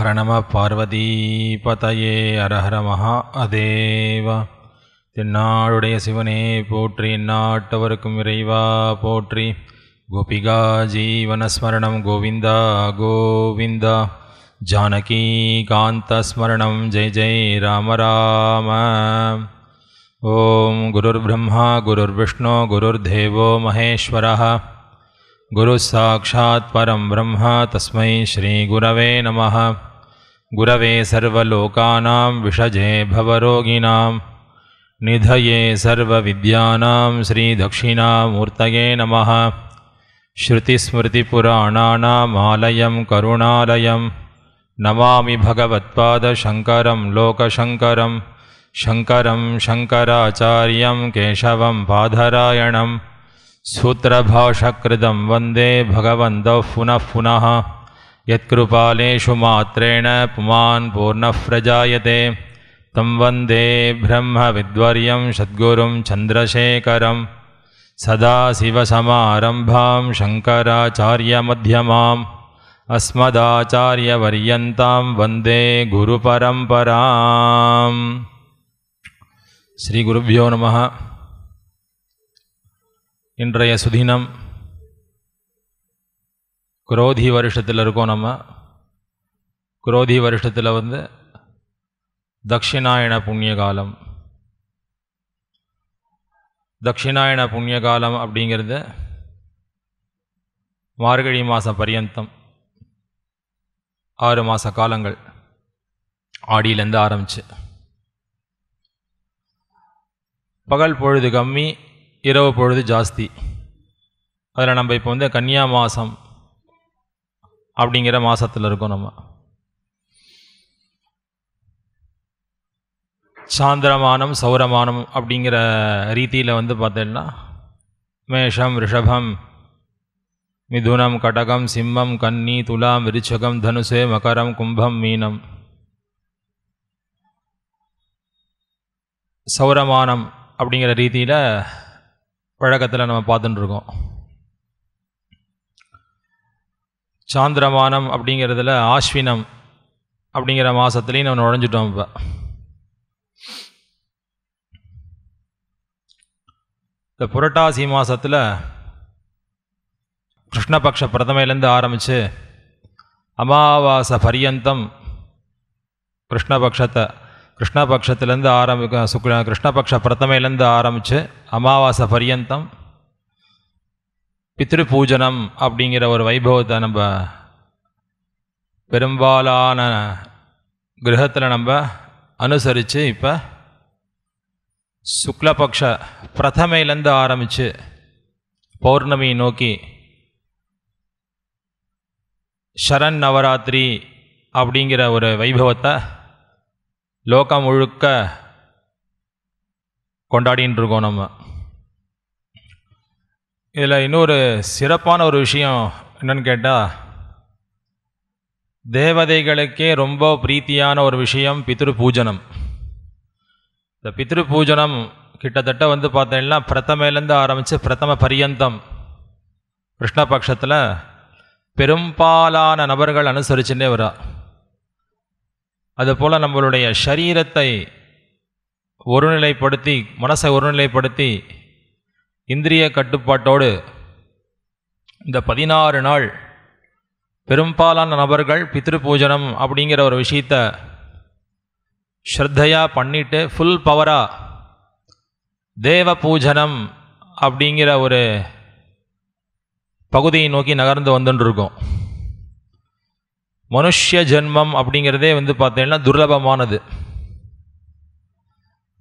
हर नम पार्वतीपतये हर हर महा அதேவ தென்னாளுடைய சிவனே போற்றி நாட்டவருக்கும் இறைவா போற்றி கோபிகா ஜீவனஸ்மரணம் கோவிந்தா கோவிந்தா ஜானகி காந்தஸ்மரணம் ஜெய் ஜெய் ராம ராம ஓம் குருர் பிரம்மா குருர் விஷ்ணு குருர் தேவோ மகேஸ்வரா गुरुः साक्षात् परं ब्रह्म तस्मै श्रीगुरवे नमः गुरवे सर्वलोकानां विषजे भवरोगिणां निधये सर्वविद्यानां श्रीदक्षिणामूर्तये नमः श्रुतिस्मृतिपुराणानामालयं करुणालयं नमामि भगवत्पादशङ्करं लोकशङ्करं शङ्करं शङ्कराचार्यं केशवं पाधरायणं सूत्रभाषकृदं वन्दे भगवन्तौ पुनः पुनः यत्कृपालेषु मात्रेण पुमान् पूर्णः प्रजायते तं वन्दे ब्रह्मविद्वर्यं सद्गुरुं चन्द्रशेखरं सदाशिवसमारम्भां शङ्कराचार्यमध्यमाम् अस्मदाचार्यवर्यन्तां वन्दे गुरुपरम्पराम् श्रीगुरुभ्यो नमः इन्द्रयसुदिनं குரோதி வருஷத்தில் இருக்கோம் நம்ம குரோதி வருஷத்தில் வந்து தக்ஷிணாயண புண்ணிய காலம் தக்ஷிணாயண புண்ணிய காலம் அப்படிங்கிறது மார்கழி மாதம் பரியந்தம் ஆறு மாத காலங்கள் ஆடியிலேருந்து ஆரம்பிச்சு பகல் பொழுது கம்மி இரவு பொழுது ஜாஸ்தி அதில் நம்ம இப்போ வந்து கன்னியா மாதம் அப்படிங்கிற மாதத்தில் இருக்கோம் நம்ம சாந்திரமானம் சௌரமானம் அப்படிங்கிற ரீதியில் வந்து பார்த்தீங்கன்னா மேஷம் ரிஷபம் மிதுனம் கடகம் சிம்மம் கன்னி துலாம் விருச்சகம் தனுசு மகரம் கும்பம் மீனம் சௌரமானம் அப்படிங்கிற ரீதியில் பழக்கத்தில் நம்ம பார்த்துட்டுருக்கோம் சாந்திரமானம் அப்படிங்கிறதுல ஆஸ்வினம் அப்படிங்கிற மாதத்துலேயும் நம்ம நுழைஞ்சிட்டோம் இப்போ இந்த புரட்டாசி மாதத்தில் கிருஷ்ணபக்ஷ பிரதமையிலேருந்து ஆரம்பித்து அமாவாசை பரியந்தம் கிருஷ்ணபக்ஷத்தை கிருஷ்ணபக்ஷத்துலேருந்து ஆரம்பி சுக் கிருஷ்ணபக்ஷ பிரதமையிலேருந்து ஆரம்பித்து அமாவாசை பரியந்தம் பூஜனம் அப்படிங்கிற ஒரு வைபவத்தை நம்ம பெரும்பாலான கிரகத்தில் நம்ம அனுசரித்து இப்போ சுக்லபக்ஷ பிரதமையிலேருந்து ஆரம்பித்து பௌர்ணமி நோக்கி ஷரண் நவராத்திரி அப்படிங்கிற ஒரு வைபவத்தை லோகம் முழுக்க கொண்டாடின்னு இருக்கோம் நம்ம இதில் இன்னொரு சிறப்பான ஒரு விஷயம் என்னன்னு கேட்டால் தேவதைகளுக்கே ரொம்ப பிரீத்தியான ஒரு விஷயம் பித்ரு பூஜனம் இந்த பித்ரு பூஜனம் கிட்டத்தட்ட வந்து பார்த்தீங்கன்னா பிரதமையிலேருந்து ஆரம்பித்து பிரதம பரியந்தம் கிருஷ்ணபக்ஷத்தில் பெரும்பாலான நபர்கள் அனுசரிச்சுன்னே வரா அதுபோல் நம்மளுடைய சரீரத்தை ஒருநிலைப்படுத்தி மனசை ஒருநிலைப்படுத்தி இந்திரிய கட்டுப்பாட்டோடு இந்த பதினாறு நாள் பெரும்பாலான நபர்கள் பித்ரு பூஜனம் அப்படிங்கிற ஒரு விஷயத்த ஸ்ரத்தையாக பண்ணிட்டு ஃபுல் பவராக தேவ பூஜனம் அப்படிங்கிற ஒரு பகுதியை நோக்கி நகர்ந்து வந்துட்டுருக்கோம் மனுஷ ஜென்மம் அப்படிங்கிறதே வந்து பார்த்தீங்கன்னா துர்லபமானது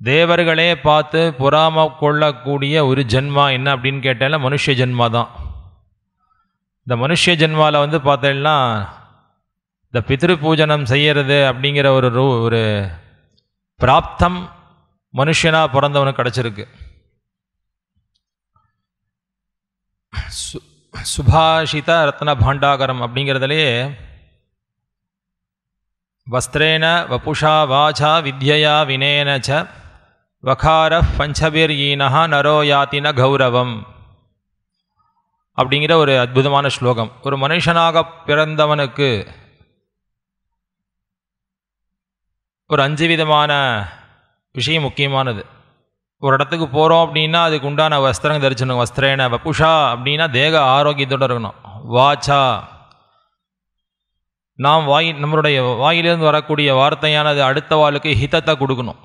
தேவர்களே பார்த்து புறாம கொள்ளக்கூடிய ஒரு ஜென்மா என்ன அப்படின்னு கேட்டால மனுஷ ஜென்மா தான் இந்த மனுஷ ஜென்மாவில் வந்து பார்த்தேன்னா இந்த பித்ரு பூஜனம் செய்கிறது அப்படிங்கிற ஒரு ரூ ஒரு பிராப்தம் மனுஷனாக பிறந்தவனுக்கு கிடச்சிருக்கு சு சுபாஷித ரத்ன பாண்டாகரம் அப்படிங்கிறதுலையே வஸ்திரேன வபுஷா வாச்சா வித்யா வினேன ச வகார பஞ்சபீர் ஈனஹா நரோ யாத்தின கௌரவம் அப்படிங்கிற ஒரு அற்புதமான ஸ்லோகம் ஒரு மனுஷனாக பிறந்தவனுக்கு ஒரு அஞ்சு விதமான விஷயம் முக்கியமானது ஒரு இடத்துக்கு போகிறோம் அப்படின்னா அதுக்கு உண்டான வஸ்திரம் தரிச்சணும் வஸ்திரேன வப்புஷா அப்படின்னா தேக ஆரோக்கியத்தோடு இருக்கணும் வாச்சா நாம் வாய் நம்மளுடைய வாயிலிருந்து வரக்கூடிய வார்த்தையானது அடுத்த வாளுக்கு ஹிதத்தை கொடுக்கணும்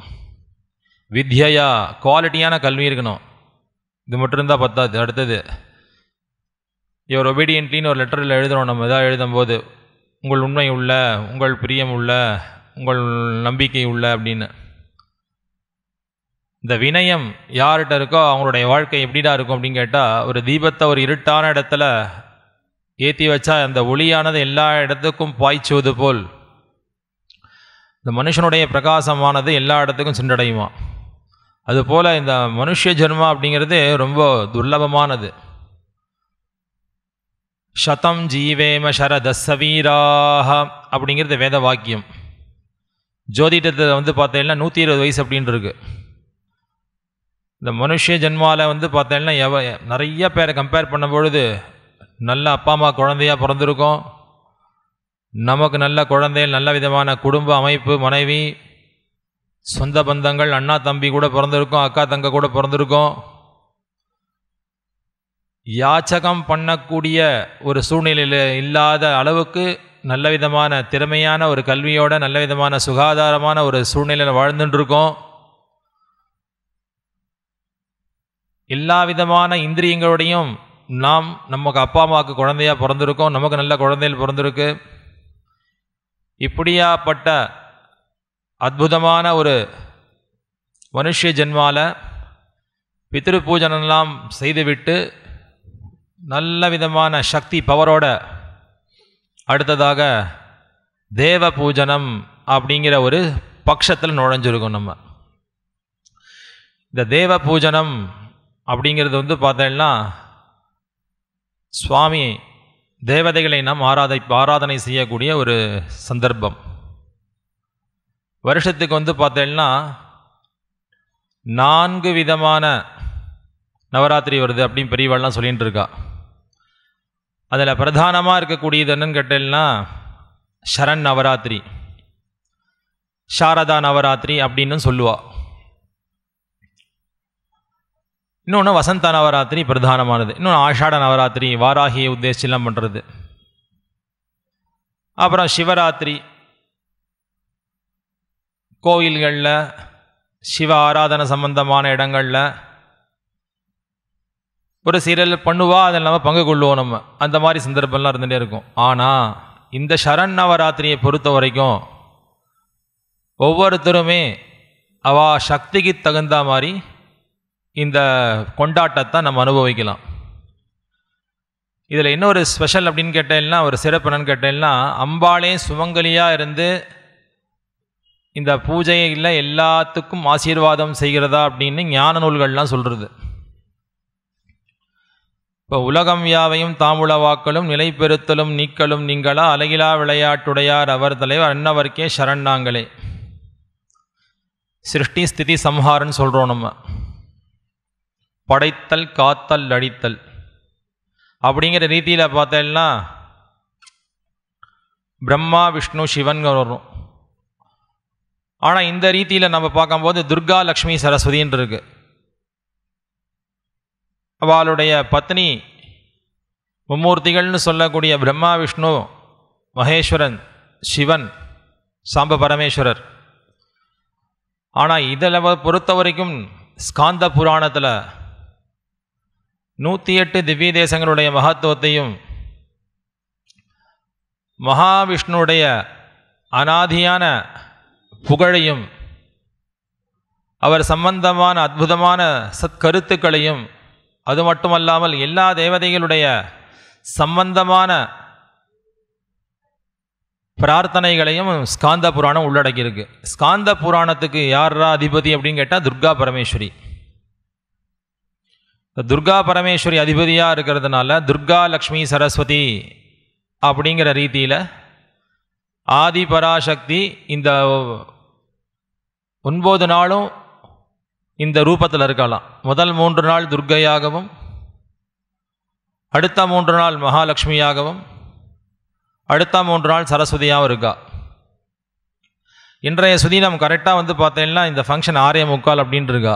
வித்யா குவாலிட்டியான கல்வி இருக்கணும் இது மட்டும் இருந்தால் பத்தாது அடுத்தது இவர் ஒபீடியன்ட்லின்னு ஒரு லெட்டரில் எழுதுகிறோம் நம்ம இதாக எழுதும்போது உங்கள் உண்மை உள்ள உங்கள் பிரியம் உள்ள உங்கள் நம்பிக்கை உள்ள அப்படின்னு இந்த வினயம் யார்கிட்ட இருக்கோ அவங்களுடைய வாழ்க்கை எப்படிடா இருக்கும் அப்படின்னு கேட்டால் ஒரு தீபத்தை ஒரு இருட்டான இடத்துல ஏற்றி வச்சா அந்த ஒளியானது எல்லா இடத்துக்கும் பாய்ச்சுவது போல் இந்த மனுஷனுடைய பிரகாசமானது எல்லா இடத்துக்கும் சென்றடையுமா அதுபோல் இந்த மனுஷ ஜென்மா அப்படிங்கிறது ரொம்ப துர்லபமானது சதம் ஜீவேம சரதசவீராக அப்படிங்கிறது வேத வாக்கியம் ஜோதிடத்தில் வந்து பார்த்தீங்கன்னா நூற்றி இருபது வயசு அப்படின்ட்டு இருக்கு இந்த மனுஷ ஜென்மாவில் வந்து பார்த்தீங்கன்னா எவ நிறைய பேரை கம்பேர் பண்ணும்பொழுது நல்ல அப்பா அம்மா குழந்தையாக பிறந்திருக்கோம் நமக்கு நல்ல குழந்தை நல்ல விதமான குடும்ப அமைப்பு மனைவி சொந்த பந்தங்கள் அண்ணா தம்பி கூட பிறந்திருக்கும் அக்கா தங்க கூட பிறந்திருக்கும் யாச்சகம் பண்ணக்கூடிய ஒரு சூழ்நிலையில் இல்லாத அளவுக்கு நல்ல விதமான திறமையான ஒரு கல்வியோட நல்ல விதமான சுகாதாரமான ஒரு சூழ்நிலையில் வாழ்ந்துட்டுருக்கோம் எல்லா விதமான இந்திரியங்களோடையும் நாம் நமக்கு அப்பா அம்மாவுக்கு குழந்தையாக பிறந்திருக்கோம் நமக்கு நல்ல குழந்தையில் பிறந்திருக்கு இப்படியாப்பட்ட அற்புதமான ஒரு மனுஷ ஜென்மாவில் பித்திரு பூஜனெல்லாம் செய்துவிட்டு நல்ல விதமான சக்தி பவரோட அடுத்ததாக தேவ பூஜனம் அப்படிங்கிற ஒரு பட்சத்தில் நுழைஞ்சிருக்கும் நம்ம இந்த தேவ பூஜனம் அப்படிங்கிறது வந்து பார்த்தோம்னா சுவாமி தேவதைகளை நாம் ஆராதை ஆராதனை செய்யக்கூடிய ஒரு சந்தர்ப்பம் வருஷத்துக்கு வந்து பார்த்தேன்னா நான்கு விதமான நவராத்திரி வருது அப்படின்னு பெரியவாள்லாம் சொல்லிகிட்டு இருக்கா அதில் பிரதானமாக இருக்கக்கூடியது என்னன்னு கேட்டேன்னா ஷரண் நவராத்திரி சாரதா நவராத்திரி அப்படின்னு சொல்லுவா இன்னொன்று வசந்த நவராத்திரி பிரதானமானது இன்னொன்று ஆஷாட நவராத்திரி வாராகியை உத்தேசிச்செல்லாம் பண்ணுறது அப்புறம் சிவராத்திரி கோயில்களில் சிவ ஆராதனை சம்பந்தமான இடங்களில் ஒரு சீரியல் பண்ணுவா அதில் நம்ம பங்கு கொள்ளுவோம் நம்ம அந்த மாதிரி சந்தர்ப்பம்லாம் இருந்துகிட்டே இருக்கும் ஆனால் இந்த சரண் நவராத்திரியை பொறுத்த வரைக்கும் ஒவ்வொருத்தருமே அவ சக்திக்கு தகுந்த மாதிரி இந்த கொண்டாட்டத்தை நம்ம அனுபவிக்கலாம் இதில் என்ன ஒரு ஸ்பெஷல் அப்படின்னு கேட்டேன்னா ஒரு சிறப்பு என்னன்னு கேட்டேன்னா அம்பாளையும் சுமங்கலியாக இருந்து இந்த பூஜையில் எல்லாத்துக்கும் ஆசீர்வாதம் செய்கிறதா அப்படின்னு ஞான நூல்கள்லாம் சொல்கிறது இப்போ உலகம் யாவையும் வாக்களும் நிலை பெருத்தலும் நீக்கலும் நீங்களா அலகிலா விளையாட்டுடையார் அவர் தலைவர் அன்னவர்க்கே சரணாங்களே சிருஷ்டி ஸ்திதி சம்ஹாரன்னு சொல்கிறோம் நம்ம படைத்தல் காத்தல் அடித்தல் அப்படிங்கிற ரீதியில் பார்த்தேன்னா பிரம்மா விஷ்ணு சிவன் வரும் ஆனால் இந்த ரீதியில் நம்ம பார்க்கும்போது துர்கா லக்ஷ்மி சரஸ்வதின்னு இருக்கு அவளுடைய பத்னி மும்மூர்த்திகள்னு சொல்லக்கூடிய பிரம்மா விஷ்ணு மகேஸ்வரன் சிவன் சாம்ப பரமேஸ்வரர் ஆனால் இதில் பொறுத்த வரைக்கும் ஸ்காந்த புராணத்தில் நூற்றி எட்டு திவ்ய தேசங்களுடைய மகத்துவத்தையும் மகாவிஷ்ணுடைய அனாதியான புகழையும் அவர் சம்பந்தமான அற்புதமான சத்கருத்துக்களையும் அது மட்டுமல்லாமல் எல்லா தேவதைகளுடைய சம்பந்தமான பிரார்த்தனைகளையும் ஸ்காந்த புராணம் உள்ளடக்கியிருக்கு ஸ்காந்த புராணத்துக்கு யாரா அதிபதி அப்படின்னு கேட்டால் துர்கா பரமேஸ்வரி துர்கா பரமேஸ்வரி அதிபதியாக இருக்கிறதுனால துர்கா லக்ஷ்மி சரஸ்வதி அப்படிங்கிற ரீதியில் ஆதி பராசக்தி இந்த ஒன்பது நாளும் இந்த ரூபத்தில் இருக்கலாம் முதல் மூன்று நாள் துர்கையாகவும் அடுத்த மூன்று நாள் மகாலட்சுமியாகவும் அடுத்த மூன்று நாள் சரஸ்வதியாகவும் இருக்கா இன்றைய சுதி நம்ம கரெக்டாக வந்து பார்த்தீங்கன்னா இந்த ஃபங்க்ஷன் ஆரிய முக்கால் அப்படின்ட்டு இருக்கா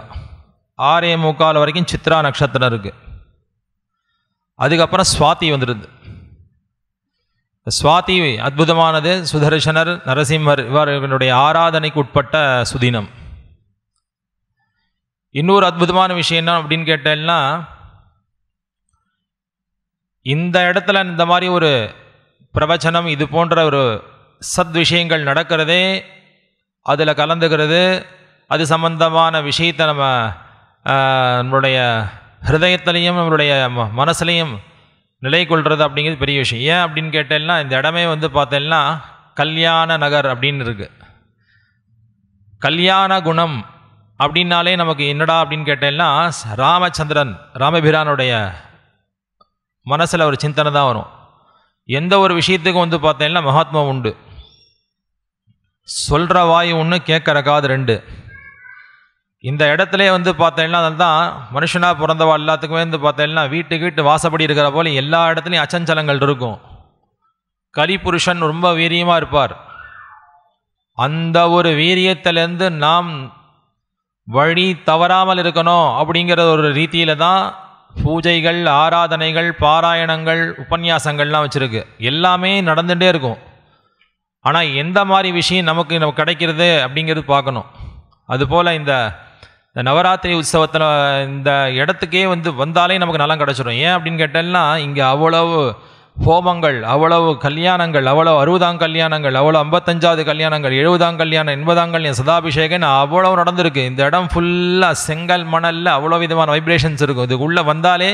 ஆரிய முக்கால் வரைக்கும் சித்ரா நட்சத்திரம் இருக்குது அதுக்கப்புறம் சுவாதி வந்துடுது சுவாதி அற்புதமானது சுதர்சனர் நரசிம்மர் இவர்களுடைய ஆராதனைக்கு உட்பட்ட சுதினம் இன்னொரு அற்புதமான விஷயம் என்ன அப்படின்னு கேட்டேன்னா இந்த இடத்துல இந்த மாதிரி ஒரு பிரவச்சனம் இது போன்ற ஒரு சத் விஷயங்கள் நடக்கிறதே அதில் கலந்துக்கிறது அது சம்பந்தமான விஷயத்தை நம்ம நம்மளுடைய ஹிருதயத்திலையும் நம்மளுடைய மனசுலையும் நிலை கொள்வது அப்படிங்கிறது பெரிய விஷயம் ஏன் அப்படின்னு கேட்டேன்னா இந்த இடமே வந்து பார்த்தேன்னா கல்யாண நகர் அப்படின்னு இருக்குது கல்யாண குணம் அப்படின்னாலே நமக்கு என்னடா அப்படின்னு கேட்டேன்னா ராமச்சந்திரன் ராமபிரானுடைய மனசில் ஒரு சிந்தனை தான் வரும் எந்த ஒரு விஷயத்துக்கும் வந்து பார்த்தேன்னா மகாத்மா உண்டு சொல்கிற வாய் ஒன்று கேட்குற காது ரெண்டு இந்த இடத்துல வந்து பார்த்தீங்கன்னா அதுதான் மனுஷனாக பிறந்தவா எல்லாத்துக்குமே வந்து பார்த்தீங்கன்னா வீட்டுக்கு வீட்டு வாசப்படி இருக்கிற போல எல்லா இடத்துலையும் அச்சஞ்சலங்கள் இருக்கும் கலிபுருஷன் ரொம்ப வீரியமாக இருப்பார் அந்த ஒரு வீரியத்திலேருந்து நாம் வழி தவறாமல் இருக்கணும் அப்படிங்கிற ஒரு ரீதியில் தான் பூஜைகள் ஆராதனைகள் பாராயணங்கள் உபன்யாசங்கள்லாம் வச்சுருக்கு எல்லாமே நடந்துகிட்டே இருக்கும் ஆனால் எந்த மாதிரி விஷயம் நமக்கு நமக்கு கிடைக்கிறது அப்படிங்கிறது பார்க்கணும் அதுபோல் இந்த இந்த நவராத்திரி உற்சவத்தில் இந்த இடத்துக்கே வந்து வந்தாலே நமக்கு நல்லா கிடச்சிடும் ஏன் அப்படின்னு கேட்டேன்னா இங்கே அவ்வளவு ஹோமங்கள் அவ்வளவு கல்யாணங்கள் அவ்வளவு அறுபதாம் கல்யாணங்கள் அவ்வளோ ஐம்பத்தஞ்சாவது கல்யாணங்கள் எழுபதாம் கல்யாணம் எண்பதாம் கல்யாணம் சதாபிஷேகம் அவ்வளோ நடந்திருக்கு இந்த இடம் ஃபுல்லாக செங்கல் மணலில் அவ்வளோ விதமான வைப்ரேஷன்ஸ் இருக்கும் உள்ளே வந்தாலே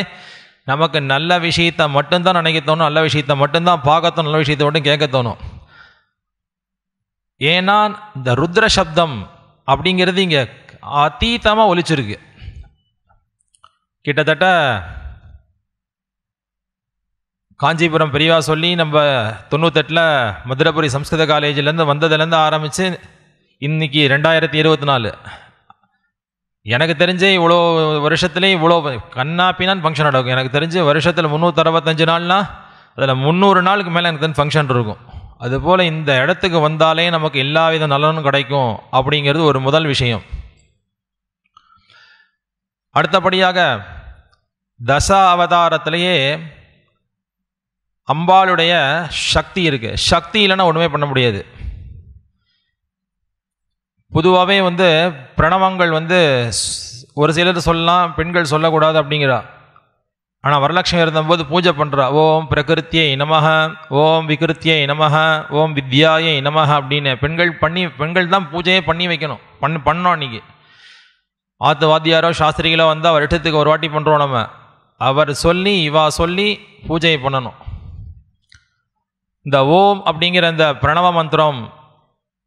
நமக்கு நல்ல விஷயத்தை மட்டும்தான் நினைக்க தோணும் நல்ல விஷயத்தை மட்டும்தான் பார்க்க நல்ல விஷயத்தை மட்டும் கேட்க தோணும் ஏன்னா இந்த ருத்ர சப்தம் அப்படிங்கிறது இங்கே அத்தீத்தமாக ஒலிச்சிருக்கு கிட்டத்தட்ட காஞ்சிபுரம் பெரியவா சொல்லி நம்ம தொண்ணூத்தெட்டில் மதுரபுரி சம்ஸ்கிருத காலேஜிலேருந்து வந்ததுலேருந்து ஆரம்பித்து இன்றைக்கி ரெண்டாயிரத்தி இருபத்தி நாலு எனக்கு தெரிஞ்சு இவ்வளோ வருஷத்துலேயும் இவ்வளோ கண்ணா ஃபங்க்ஷன் நடக்கும் எனக்கு தெரிஞ்சு வருஷத்தில் முந்நூற்றறுபத்தஞ்சு நாள்னா அதில் முந்நூறு நாளுக்கு மேலே எனக்கு தெரிஞ்சு ஃபங்க்ஷன் இருக்கும் அதுபோல் இந்த இடத்துக்கு வந்தாலே நமக்கு எல்லா வித நலனும் கிடைக்கும் அப்படிங்கிறது ஒரு முதல் விஷயம் அடுத்தபடியாக தச அவதாரத்திலேயே அம்பாளுடைய சக்தி இருக்குது சக்தி இல்லைன்னா ஒன்றுமே பண்ண முடியாது பொதுவாகவே வந்து பிரணவங்கள் வந்து ஒரு சிலர் சொல்லலாம் பெண்கள் சொல்லக்கூடாது அப்படிங்கிறா ஆனால் வரலட்சுமி இருந்தபோது பூஜை பண்ணுறா ஓம் பிரகிருத்தியை இனமக ஓம் விகிருத்தியை இனமக ஓம் வித்யாயை நமக அப்படின்னு பெண்கள் பண்ணி பெண்கள் தான் பூஜையே பண்ணி வைக்கணும் பண்ணு பண்ணோம் அன்றைக்கி ஆத்துவாதியாரோ சாஸ்திரிகளோ வந்தால் வருடத்துக்கு ஒரு வாட்டி பண்ணுறோம் நம்ம அவர் சொல்லி இவா சொல்லி பூஜையை பண்ணணும் இந்த ஓம் அப்படிங்கிற இந்த பிரணவ மந்திரம்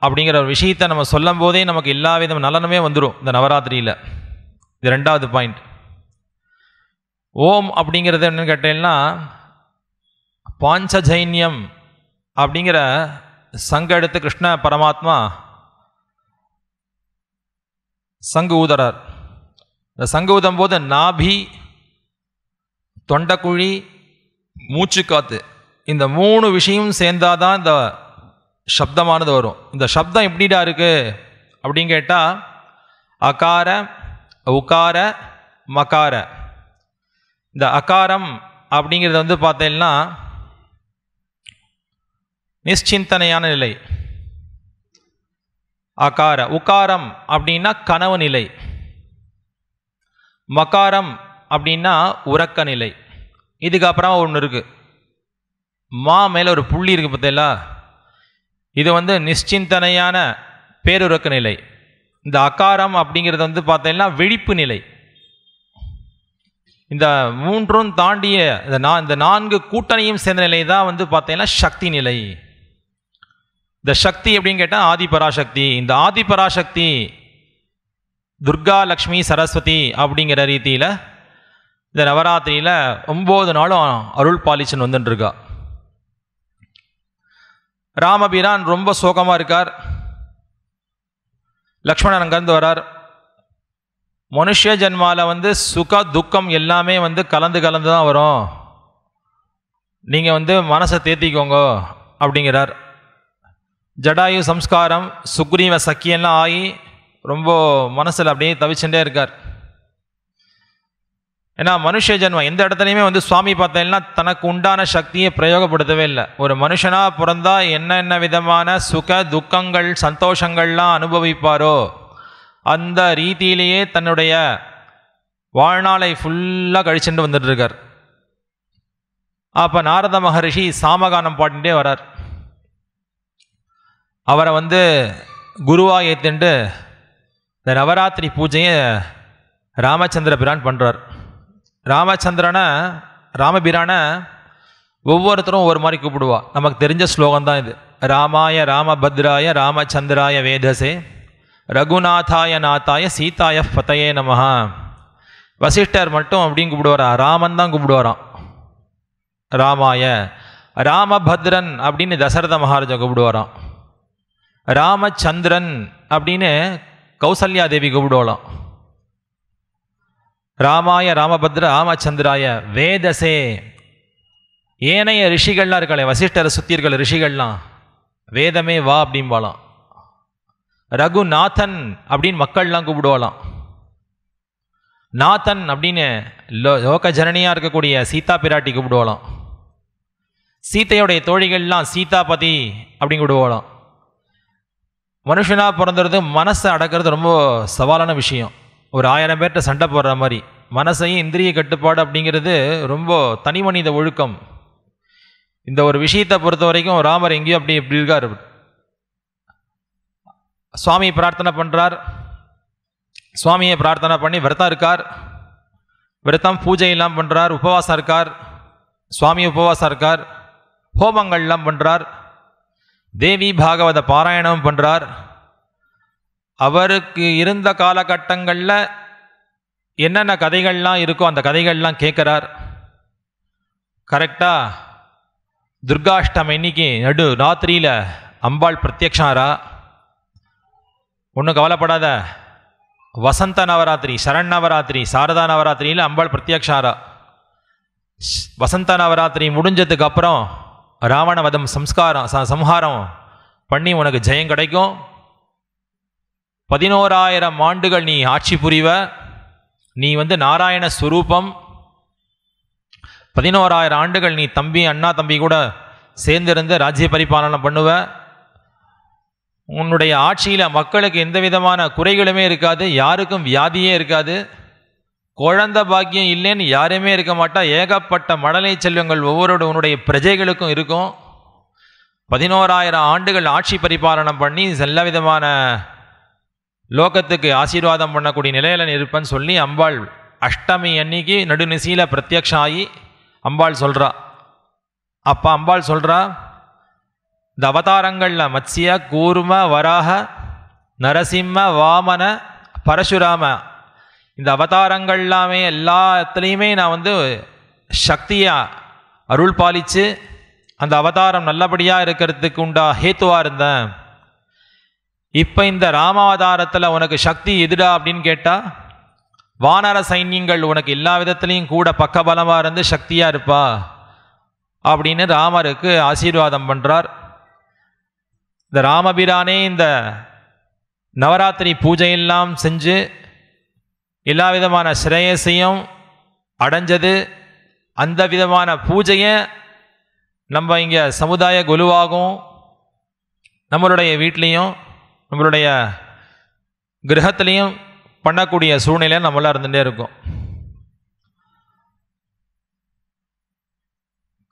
அப்படிங்கிற ஒரு விஷயத்தை நம்ம சொல்லும் போதே நமக்கு எல்லா விதம் நலனுமே வந்துடும் இந்த நவராத்திரியில் இது ரெண்டாவது பாயிண்ட் ஓம் அப்படிங்கிறது என்னென்னு கேட்டேன்னா பாஞ்சஜைன்யம் அப்படிங்கிற சங்க எடுத்து கிருஷ்ண பரமாத்மா சங்கு ஊதுறார் இந்த சங்கு ஊதும் போது நாபி தொண்டைக்குழி மூச்சுக்காத்து இந்த மூணு விஷயம் சேர்ந்தால் தான் இந்த சப்தமானது வரும் இந்த சப்தம் எப்படிடா இருக்குது அப்படின்னு கேட்டால் அகார உக்கார மக்கார இந்த அகாரம் அப்படிங்கிறது வந்து பார்த்தீங்கன்னா நிச்சிந்தனையான நிலை அகார உக்காரம் அப்படின்னா கனவு நிலை மகாரம் அப்படின்னா உறக்க நிலை இதுக்கப்புறம் ஒன்று இருக்குது மா மேலே ஒரு புள்ளி இருக்குது பார்த்தீங்களா இது வந்து நிச்சிந்தனையான பேருறக்க நிலை இந்த அகாரம் அப்படிங்கிறது வந்து பார்த்தீங்கன்னா விழிப்பு நிலை இந்த மூன்றும் தாண்டிய இந்த நான் இந்த நான்கு கூட்டணியும் சேர்ந்த நிலை தான் வந்து பார்த்தீங்கன்னா சக்தி நிலை இந்த சக்தி எப்படின்னு கேட்டால் ஆதி பராசக்தி இந்த ஆதி பராசக்தி துர்கா லக்ஷ்மி சரஸ்வதி அப்படிங்கிற ரீதியில் இந்த நவராத்திரியில் ஒம்பது நாளும் அருள் பாலிச்சன் வந்துட்டுருக்கா ராமபிரான் ரொம்ப சோகமாக இருக்கார் லக்ஷ்மணன் அங்கேருந்து வரார் மனுஷ ஜென்மாவில் வந்து சுக துக்கம் எல்லாமே வந்து கலந்து கலந்து தான் வரும் நீங்கள் வந்து மனசை தேத்திக்கோங்க அப்படிங்கிறார் ஜடாயு சம்ஸ்காரம் சுக்ரீவ சக்கியெல்லாம் ஆகி ரொம்ப மனசில் அப்படியே தவிச்சுட்டே இருக்கார் ஏன்னா மனுஷ ஜென்மம் எந்த இடத்துலையுமே வந்து சுவாமி பார்த்தேன்னா தனக்கு உண்டான சக்தியை பிரயோகப்படுத்தவே இல்லை ஒரு மனுஷனாக பிறந்தால் என்னென்ன விதமான சுக துக்கங்கள் சந்தோஷங்கள்லாம் அனுபவிப்பாரோ அந்த ரீதியிலேயே தன்னுடைய வாழ்நாளை ஃபுல்லாக கழிச்சுட்டு வந்துட்டுருக்கார் அப்போ நாரத மகரிஷி சாமகானம் பாடிட்டே வரார் அவரை வந்து குருவாக ஏற்றுண்டு இந்த நவராத்திரி பூஜையை ராமச்சந்திர பிரான் பண்ணுறார் ராமச்சந்திரனை ராமபிரானை ஒவ்வொருத்தரும் ஒரு மாதிரி கூப்பிடுவா நமக்கு தெரிஞ்ச ஸ்லோகம் தான் இது ராமாய ராமபத்ராய ராமச்சந்திராய வேதசே ரகுநாதாய நாத்தாய சீதாய ஃபத்தையே நமஹா வசிஷ்டர் மட்டும் அப்படின்னு கூப்பிடுவாரா ராமன் தான் கூப்பிடுவாராம் ராமாய ராமபத்ரன் அப்படின்னு தசரத மகாராஜா கூப்பிடுவாராம் ராமச்சந்திரன் அப்படின்னு கௌசல்யா தேவி கூப்பிடலாம் ராமாய ராமபத்ர ராமச்சந்திராய வேதசே ஏனைய ரிஷிகள்லாம் இருக்கல வசிஷ்டரை சுற்றி ரிஷிகள்லாம் வேதமே வா அப்படிம்பாலாம் ரகுநாதன் அப்படின்னு மக்கள்லாம் கூப்பிடுவலாம் நாதன் அப்படின்னு லோ லோக ஜனனியாக இருக்கக்கூடிய சீதா பிராட்டி கூப்பிடுவலாம் சீத்தையுடைய தோழிகள்லாம் சீதாபதி அப்படின்னு கூப்பிடுவலாம் மனுஷனாக பிறந்துறது மனசை அடக்கிறது ரொம்ப சவாலான விஷயம் ஒரு ஆயிரம் பேர்கிட்ட சண்டை போடுற மாதிரி மனசையும் இந்திரிய கட்டுப்பாடு அப்படிங்கிறது ரொம்ப தனி மனித ஒழுக்கம் இந்த ஒரு விஷயத்தை பொறுத்த வரைக்கும் ராமர் எங்கேயும் அப்படி இப்படி இருக்கார் சுவாமி பிரார்த்தனை பண்ணுறார் சுவாமியை பிரார்த்தனை பண்ணி விரதம் இருக்கார் விரதம் பூஜையெல்லாம் பண்ணுறார் உபவாசம் இருக்கார் சுவாமி உபவாசம் இருக்கார் ஹோமங்கள்லாம் பண்ணுறார் தேவி பாகவத பாராயணம் பண்ணுறார் அவருக்கு இருந்த காலகட்டங்களில் என்னென்ன கதைகள்லாம் இருக்கோ அந்த கதைகள்லாம் கேட்குறார் கரெக்டாக துர்காஷ்டம் இன்னைக்கு நடு ராத்திரியில் அம்பாள் பிரத்யக்ஷாரா ஒன்றும் கவலைப்படாத வசந்த நவராத்திரி சரண் நவராத்திரி சாரதா நவராத்திரியில் அம்பாள் பிரத்யக்ஷாரா வசந்த நவராத்திரி முடிஞ்சதுக்கு அப்புறம் ராவணவதம் சம்ஸ்காரம் சம்ஹாரம் பண்ணி உனக்கு ஜெயம் கிடைக்கும் பதினோராயிரம் ஆண்டுகள் நீ ஆட்சி புரிவ நீ வந்து நாராயண ஸ்வரூபம் பதினோராயிரம் ஆண்டுகள் நீ தம்பி அண்ணா தம்பி கூட சேர்ந்திருந்து ராஜ்ய பரிபாலனை பண்ணுவ உன்னுடைய ஆட்சியில் மக்களுக்கு எந்த விதமான குறைகளுமே இருக்காது யாருக்கும் வியாதியே இருக்காது குழந்த பாக்கியம் இல்லைன்னு யாருமே இருக்க மாட்டா ஏகப்பட்ட மடலை செல்வங்கள் ஒவ்வொரு உன்னுடைய பிரஜைகளுக்கும் இருக்கும் பதினோராயிரம் ஆண்டுகள் ஆட்சி பரிபாலனம் பண்ணி எல்லா விதமான லோகத்துக்கு ஆசீர்வாதம் பண்ணக்கூடிய நிலையில் இருப்பேன்னு சொல்லி அம்பாள் அஷ்டமி அன்னைக்கு நடுநிசையில் பிரத்யக்ஷம் ஆகி அம்பாள் சொல்கிறா அப்போ அம்பாள் சொல்கிறா இந்த அவதாரங்களில் மத்சிய கூர்ம வராக நரசிம்ம வாமன பரசுராம இந்த அவதாரங்கள் எல்லாமே எல்லாத்துலேயுமே நான் வந்து சக்தியாக அருள் பாலித்து அந்த அவதாரம் நல்லபடியாக இருக்கிறதுக்கு உண்டா ஹேத்துவாக இருந்தேன் இப்போ இந்த ராமாவதாரத்தில் உனக்கு சக்தி எதுடா அப்படின்னு கேட்டால் வானர சைன்யங்கள் உனக்கு எல்லா விதத்துலேயும் கூட பக்கபலமாக இருந்து சக்தியாக இருப்பா அப்படின்னு ராமருக்கு ஆசீர்வாதம் பண்ணுறார் இந்த ராமபிரானே இந்த நவராத்திரி பூஜையெல்லாம் செஞ்சு எல்லா விதமான சிரேயஸையும் அடைஞ்சது அந்த விதமான பூஜையை நம்ம இங்கே சமுதாய குழுவாகவும் நம்மளுடைய வீட்லேயும் நம்மளுடைய கிரகத்துலேயும் பண்ணக்கூடிய சூழ்நிலை நம்மளாக இருந்துகிட்டே இருக்கும்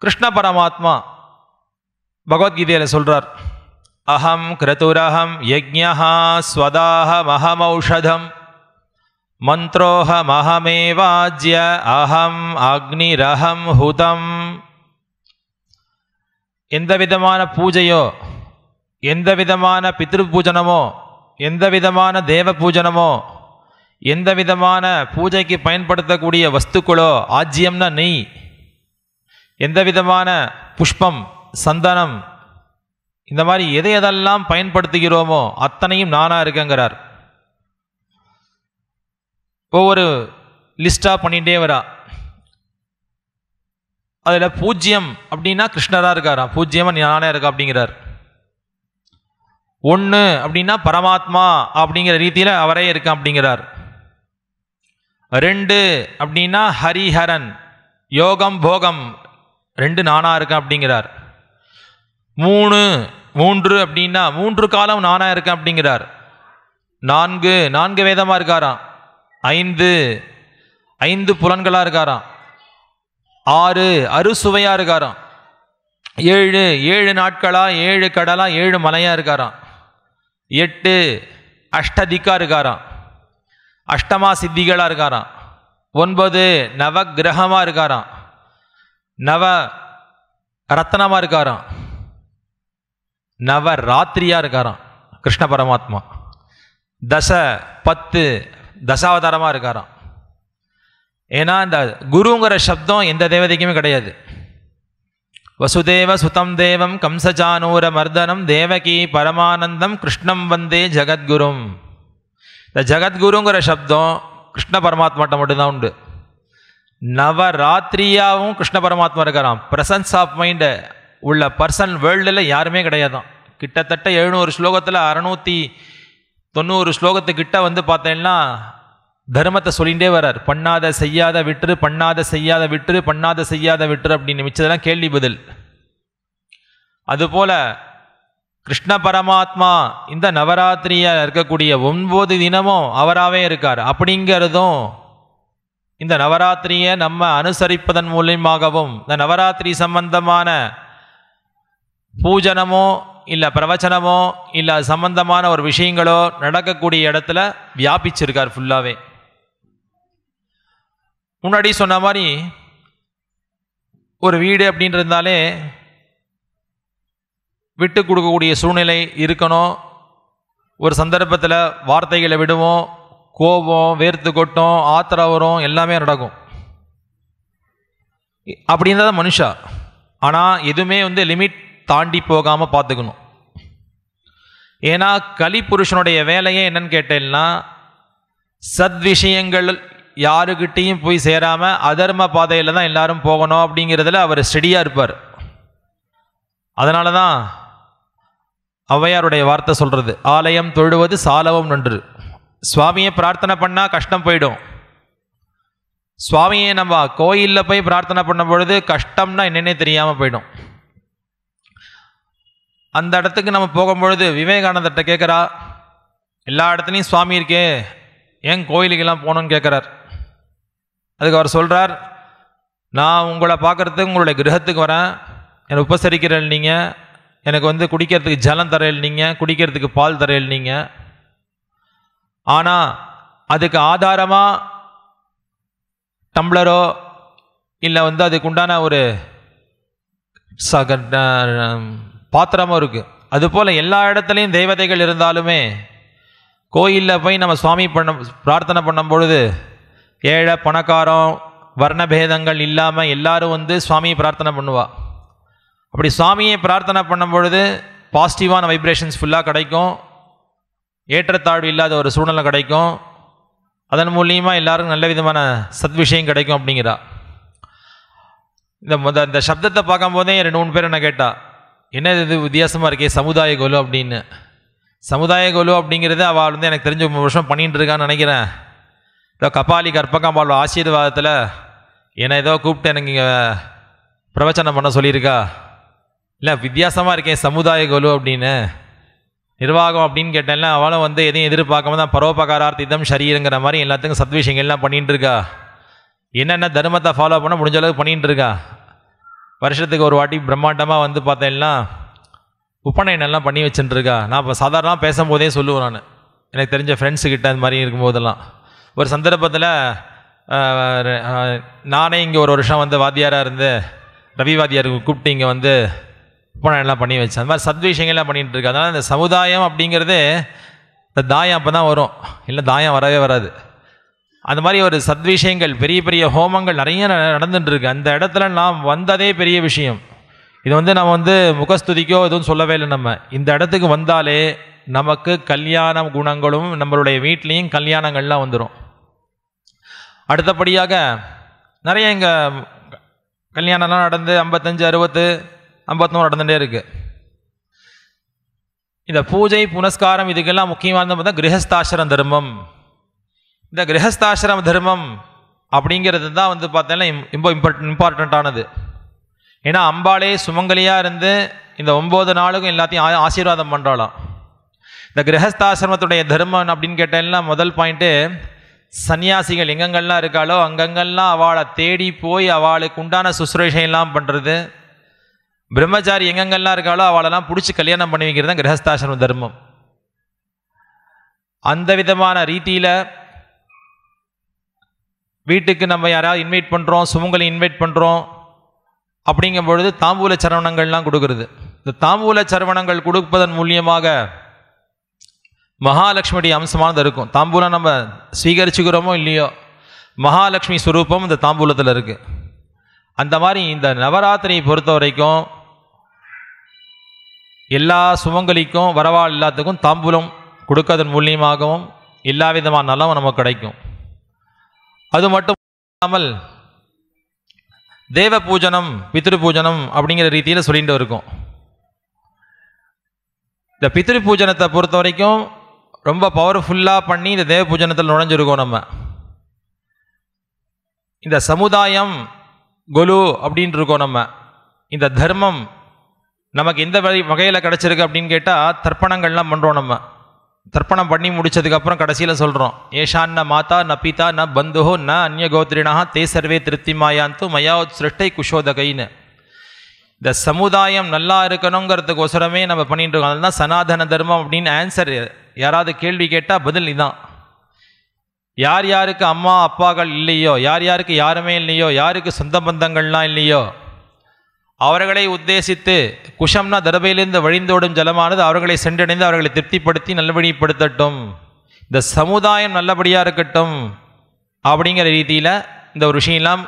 கிருஷ்ண பரமாத்மா பகவத்கீதையில் சொல்கிறார் அஹம் கிரதுரஹம் யஜ்யா ஸ்வதாக அஹமௌஷதம் மந்திரோஹமஹமேவாஜ்ய அகம் ரஹம் ஹுதம் எந்த விதமான பூஜையோ எந்த விதமான பித்ருபூஜனமோ எந்த விதமான தேவ பூஜனமோ எந்த விதமான பூஜைக்கு பயன்படுத்தக்கூடிய வஸ்துக்களோ ஆஜ்யம்னா நெய் எந்த விதமான புஷ்பம் சந்தனம் இந்த மாதிரி எதை எதெல்லாம் பயன்படுத்துகிறோமோ அத்தனையும் நானாக இருக்கேங்கிறார் ஒவ்வொரு லிஸ்ட்டாக பண்ணிகிட்டே வரா அதில் பூஜ்ஜியம் அப்படின்னா கிருஷ்ணராக இருக்காராம் பூஜ்ஜியமாக ஞானம் இருக்கா அப்படிங்கிறார் ஒன்று அப்படின்னா பரமாத்மா அப்படிங்கிற ரீதியில் அவரே இருக்கான் அப்படிங்கிறார் ரெண்டு அப்படின்னா ஹரிஹரன் யோகம் போகம் ரெண்டு நானாக இருக்கேன் அப்படிங்கிறார் மூணு மூன்று அப்படின்னா மூன்று காலம் நானாக இருக்கேன் அப்படிங்கிறார் நான்கு நான்கு வேதமாக இருக்காராம் ஐந்து ஐந்து புலன்களாக இருக்காராம் ஆறு அறுசுவையாக இருக்காராம் ஏழு ஏழு நாட்களாக ஏழு கடலாக ஏழு மலையாக இருக்காராம் எட்டு அஷ்டதிக்காக இருக்காராம் அஷ்டமா சித்திகளாக இருக்காராம் ஒன்பது நவ கிரகமாக இருக்காராம் நவ ரத்னமாக இருக்காராம் நவ ராத்திரியாக இருக்காராம் கிருஷ்ண பரமாத்மா தச பத்து தசாவதாரமாக இருக்காராம் ஏன்னா இந்த குருங்கிற சப்தம் எந்த தேவதைக்குமே கிடையாது வசுதேவ சுதம் தேவம் கம்சஜானூர மர்தனம் தேவகி பரமானந்தம் கிருஷ்ணம் வந்தே ஜகத்குரும் இந்த ஜகத்குருங்கிற சப்தம் கிருஷ்ண பரமாத்மாட்ட மட்டும்தான் உண்டு நவராத்திரியாவும் கிருஷ்ண பரமாத்மா இருக்கிறான் பிரசன்ஸ் ஆஃப் மைண்டு உள்ள பர்சன் வேர்ல்டில் யாருமே கிடையாதான் கிட்டத்தட்ட எழுநூறு ஸ்லோகத்தில் அறநூற்றி தொண்ணூறு ஸ்லோகத்துக்கிட்ட வந்து பார்த்தேன்னா தர்மத்தை சொல்லிகிட்டே வர்றார் பண்ணாத செய்யாத விட்டுரு பண்ணாத செய்யாத விட்டுரு பண்ணாத செய்யாத விட்டுரு அப்படின்னு மிச்சதெல்லாம் கேள்வி பதில் அதுபோல் கிருஷ்ண பரமாத்மா இந்த நவராத்திரியில் இருக்கக்கூடிய ஒன்பது தினமும் அவராகவே இருக்கார் அப்படிங்கிறதும் இந்த நவராத்திரியை நம்ம அனுசரிப்பதன் மூலியமாகவும் இந்த நவராத்திரி சம்பந்தமான பூஜனமோ இல்லை பிரவச்சனமோ இல்லை அது சம்பந்தமான ஒரு விஷயங்களோ நடக்கக்கூடிய இடத்துல வியாபிச்சிருக்கார் ஃபுல்லாகவே முன்னாடி சொன்ன மாதிரி ஒரு வீடு அப்படின்னு இருந்தாலே விட்டு கொடுக்கக்கூடிய சூழ்நிலை இருக்கணும் ஒரு சந்தர்ப்பத்தில் வார்த்தைகளை விடுவோம் கோபம் வேர்த்து கொட்டும் ஆத்திரம் வரும் எல்லாமே நடக்கும் அப்படின்றத மனுஷா ஆனால் எதுவுமே வந்து லிமிட் தாண்டி போகாமல் பார்த்துக்கணும் ஏன்னா கலிபுருஷனுடைய வேலையே என்னன்னு கேட்டேன்னா சத்விஷயங்கள் யாருக்கிட்டேயும் போய் சேராமல் அதர்ம பாதையில் தான் எல்லாரும் போகணும் அப்படிங்கிறதுல அவர் ஸ்டெடியாக இருப்பார் அதனால தான் ஔவையாருடைய வார்த்தை சொல்கிறது ஆலயம் தொழுவது சாலவம் நன்று சுவாமியை பிரார்த்தனை பண்ணால் கஷ்டம் போயிடும் சுவாமியை நம்ம கோயிலில் போய் பிரார்த்தனை பண்ணும் பொழுது கஷ்டம்னா என்னென்னே தெரியாமல் போயிடும் அந்த இடத்துக்கு நம்ம போகும்பொழுது விவேகானந்தர்கிட்ட கேட்குறா எல்லா இடத்துலையும் சுவாமி இருக்கே ஏன் கோயிலுக்கெல்லாம் போகணுன்னு கேட்குறார் அதுக்கு அவர் சொல்கிறார் நான் உங்களை பார்க்குறதுக்கு உங்களுடைய கிரகத்துக்கு வரேன் என்னை உபசரிக்கிறேன் நீங்கள் எனக்கு வந்து குடிக்கிறதுக்கு ஜலம் தரையில் நீங்கள் குடிக்கிறதுக்கு பால் தரையில் நீங்கள் ஆனால் அதுக்கு ஆதாரமாக டம்ளரோ இல்லை வந்து அதுக்கு உண்டான ஒரு சக பாத்திரமும் இருக்குது அதுபோல் எல்லா இடத்துலையும் தெய்வதைகள் இருந்தாலுமே கோயிலில் போய் நம்ம சுவாமி பண்ண பிரார்த்தனை பண்ணும் பொழுது ஏழை பணக்காரம் வர்ணபேதங்கள் இல்லாமல் எல்லாரும் வந்து சுவாமியை பிரார்த்தனை பண்ணுவாள் அப்படி சுவாமியை பிரார்த்தனை பண்ணும் பொழுது பாசிட்டிவான வைப்ரேஷன்ஸ் ஃபுல்லாக கிடைக்கும் ஏற்றத்தாழ்வு இல்லாத ஒரு சூழ்நிலை கிடைக்கும் அதன் மூலியமாக எல்லாருக்கும் நல்ல விதமான சத்விஷயம் கிடைக்கும் அப்படிங்கிறா இந்த இந்த சப்தத்தை பார்க்கும்போதே ரெண்டு மூணு பேர் என்ன கேட்டால் என்னது இது வித்தியாசமாக இருக்கே சமுதாய கொலு அப்படின்னு சமுதாய கொலு அப்படிங்கிறது அவள் வந்து எனக்கு தெரிஞ்ச மூணு வருஷம் பண்ணிகிட்டு இருக்கான்னு நினைக்கிறேன் ஏதோ கபாலி கற்பகாம்பாள் ஆசீர்வாதத்தில் என்னை ஏதோ கூப்பிட்டு எனக்கு இங்கே பிரவச்சனம் பண்ண சொல்லியிருக்கா இல்லை வித்தியாசமாக இருக்கேன் சமுதாய கொலு அப்படின்னு நிர்வாகம் அப்படின்னு கேட்டேன்னா அவளும் வந்து எதையும் எதிர்பார்க்காம தான் பரோபகாரார்த்தி சரீரங்கிற சரிங்கிற மாதிரி எல்லாத்துக்கும் சத் பண்ணிகிட்டு இருக்கா என்னென்ன தர்மத்தை ஃபாலோ பண்ண முடிஞ்ச அளவுக்கு பண்ணிகிட்டு இருக்கா வருஷத்துக்கு ஒரு வாட்டி பிரம்மாண்டமாக வந்து பார்த்தேன்னா உப்பனையனெல்லாம் பண்ணி வச்சுட்டுருக்கா நான் இப்போ சாதாரணமாக பேசும்போதே சொல்லுவேன் நான் எனக்கு தெரிஞ்ச ஃப்ரெண்ட்ஸுக்கிட்ட அந்த மாதிரி இருக்கும்போதெல்லாம் ஒரு சந்தர்ப்பத்தில் நானே இங்கே ஒரு வருஷம் வந்து வாத்தியாராக இருந்து ரவி வாத்தியாருக்கு கூப்பிட்டு இங்கே வந்து உபநயனெல்லாம் பண்ணி வச்சேன் அந்த மாதிரி சத்விஷயங்கள்லாம் பண்ணிகிட்டு இருக்கு அதனால் இந்த சமுதாயம் அப்படிங்கிறது இந்த தாயம் அப்போ தான் வரும் இல்லை தாயம் வரவே வராது அந்த மாதிரி ஒரு சத்விஷயங்கள் பெரிய பெரிய ஹோமங்கள் நிறைய நடந்துட்டுருக்கு அந்த இடத்துல நாம் வந்ததே பெரிய விஷயம் இது வந்து நம்ம வந்து முகஸ்துதிக்கோ எதுவும் சொல்லவே இல்லை நம்ம இந்த இடத்துக்கு வந்தாலே நமக்கு கல்யாண குணங்களும் நம்மளுடைய வீட்லேயும் கல்யாணங்கள்லாம் வந்துடும் அடுத்தபடியாக நிறைய இங்கே கல்யாணம்லாம் நடந்து ஐம்பத்தஞ்சு அறுபத்து ஐம்பத்தொன்று நடந்துகிட்டே இருக்குது இந்த பூஜை புனஸ்காரம் இதுக்கெல்லாம் முக்கியமானது பார்த்தா கிரகஸ்தாசிரம் தர்மம் இந்த கிரகஸ்தாசிரம தர்மம் அப்படிங்கிறது தான் வந்து பார்த்தீங்கன்னா ரொம்ப இம்பார்ட் இம்பார்ட்டண்ட்டானது ஏன்னா அம்பாளே சுமங்கலியாக இருந்து இந்த ஒம்பது நாளுக்கும் எல்லாத்தையும் ஆசீர்வாதம் பண்ணுறாளாம் இந்த கிரகஸ்தாசிரமத்துடைய தர்மம் அப்படின்னு கேட்டேன்னா முதல் பாயிண்ட்டு சன்னியாசிகள் எங்கெங்கெல்லாம் இருக்காளோ அங்கங்கெல்லாம் அவளை தேடி போய் அவளுக்கு உண்டான சுசுரேஷையெல்லாம் பண்ணுறது பிரம்மச்சாரி எங்கெங்கெல்லாம் இருக்காளோ அவளெல்லாம் பிடிச்சி கல்யாணம் பண்ணி வைக்கிறது தான் கிரகஸ்தாசிரம தர்மம் அந்த விதமான ரீதியில் வீட்டுக்கு நம்ம யாராவது இன்வைட் பண்ணுறோம் சுமங்களை இன்வைட் பண்ணுறோம் அப்படிங்கும் பொழுது தாம்பூல சரவணங்கள்லாம் கொடுக்கறது இந்த தாம்பூல சரவணங்கள் கொடுப்பதன் மூலியமாக மகாலட்சுமியுடைய அம்சமானது இருக்கும் தாம்பூலம் நம்ம சீகரிச்சுக்கிறோமோ இல்லையோ மகாலட்சுமி ஸ்வரூபம் இந்த தாம்பூலத்தில் இருக்குது அந்த மாதிரி இந்த நவராத்திரியை பொறுத்த வரைக்கும் எல்லா சுமங்கலிக்கும் வரவாள் எல்லாத்துக்கும் தாம்பூலம் கொடுக்கறதன் மூலியமாகவும் எல்லா விதமான நலமும் நமக்கு கிடைக்கும் அது மட்டும் இல்லாமல் தேவ பூஜனம் பித்ரு பூஜனம் அப்படிங்கிற ரீதியில் சொல்லிட்டு இருக்கும் இந்த பித்ரு பூஜனத்தை பொறுத்த வரைக்கும் ரொம்ப பவர்ஃபுல்லாக பண்ணி இந்த தேவ பூஜனத்தில் நுழைஞ்சிருக்கோம் நம்ம இந்த சமுதாயம் கொலு அப்படின்ட்டு இருக்கோம் நம்ம இந்த தர்மம் நமக்கு எந்த வகை வகையில் கிடச்சிருக்கு அப்படின்னு கேட்டால் தர்ப்பணங்கள்லாம் பண்ணுறோம் நம்ம தர்ப்பணம் பண்ணி முடித்ததுக்கப்புறம் கடைசியில் சொல்கிறோம் ஏஷான் ந மாதா ந பிதா ந பந்துஹோ ந அந்நிய தே சர்வே திருப்தி மாயாந்தும் மயா சிருஷ்டை குஷோதகைன்னு இந்த சமுதாயம் நல்லா இருக்கணுங்கிறதுக்கோசரமே நம்ம பண்ணிட்டு இருக்கோம் அதுதான் சனாதன தர்மம் அப்படின்னு ஆன்சர் யாராவது கேள்வி கேட்டால் பதில் இதுதான் யார் யாருக்கு அம்மா அப்பாக்கள் இல்லையோ யார் யாருக்கு யாருமே இல்லையோ யாருக்கு சொந்த பந்தங்கள்லாம் இல்லையோ அவர்களை உத்தேசித்து குஷம்னா தர்பையிலிருந்து வழிந்தோடும் ஜலமானது அவர்களை சென்றடைந்து அவர்களை திருப்திப்படுத்தி நல்லபடிப்படுத்தட்டும் இந்த சமுதாயம் நல்லபடியாக இருக்கட்டும் அப்படிங்கிற ரீதியில் இந்த ஒரு விஷயம்லாம்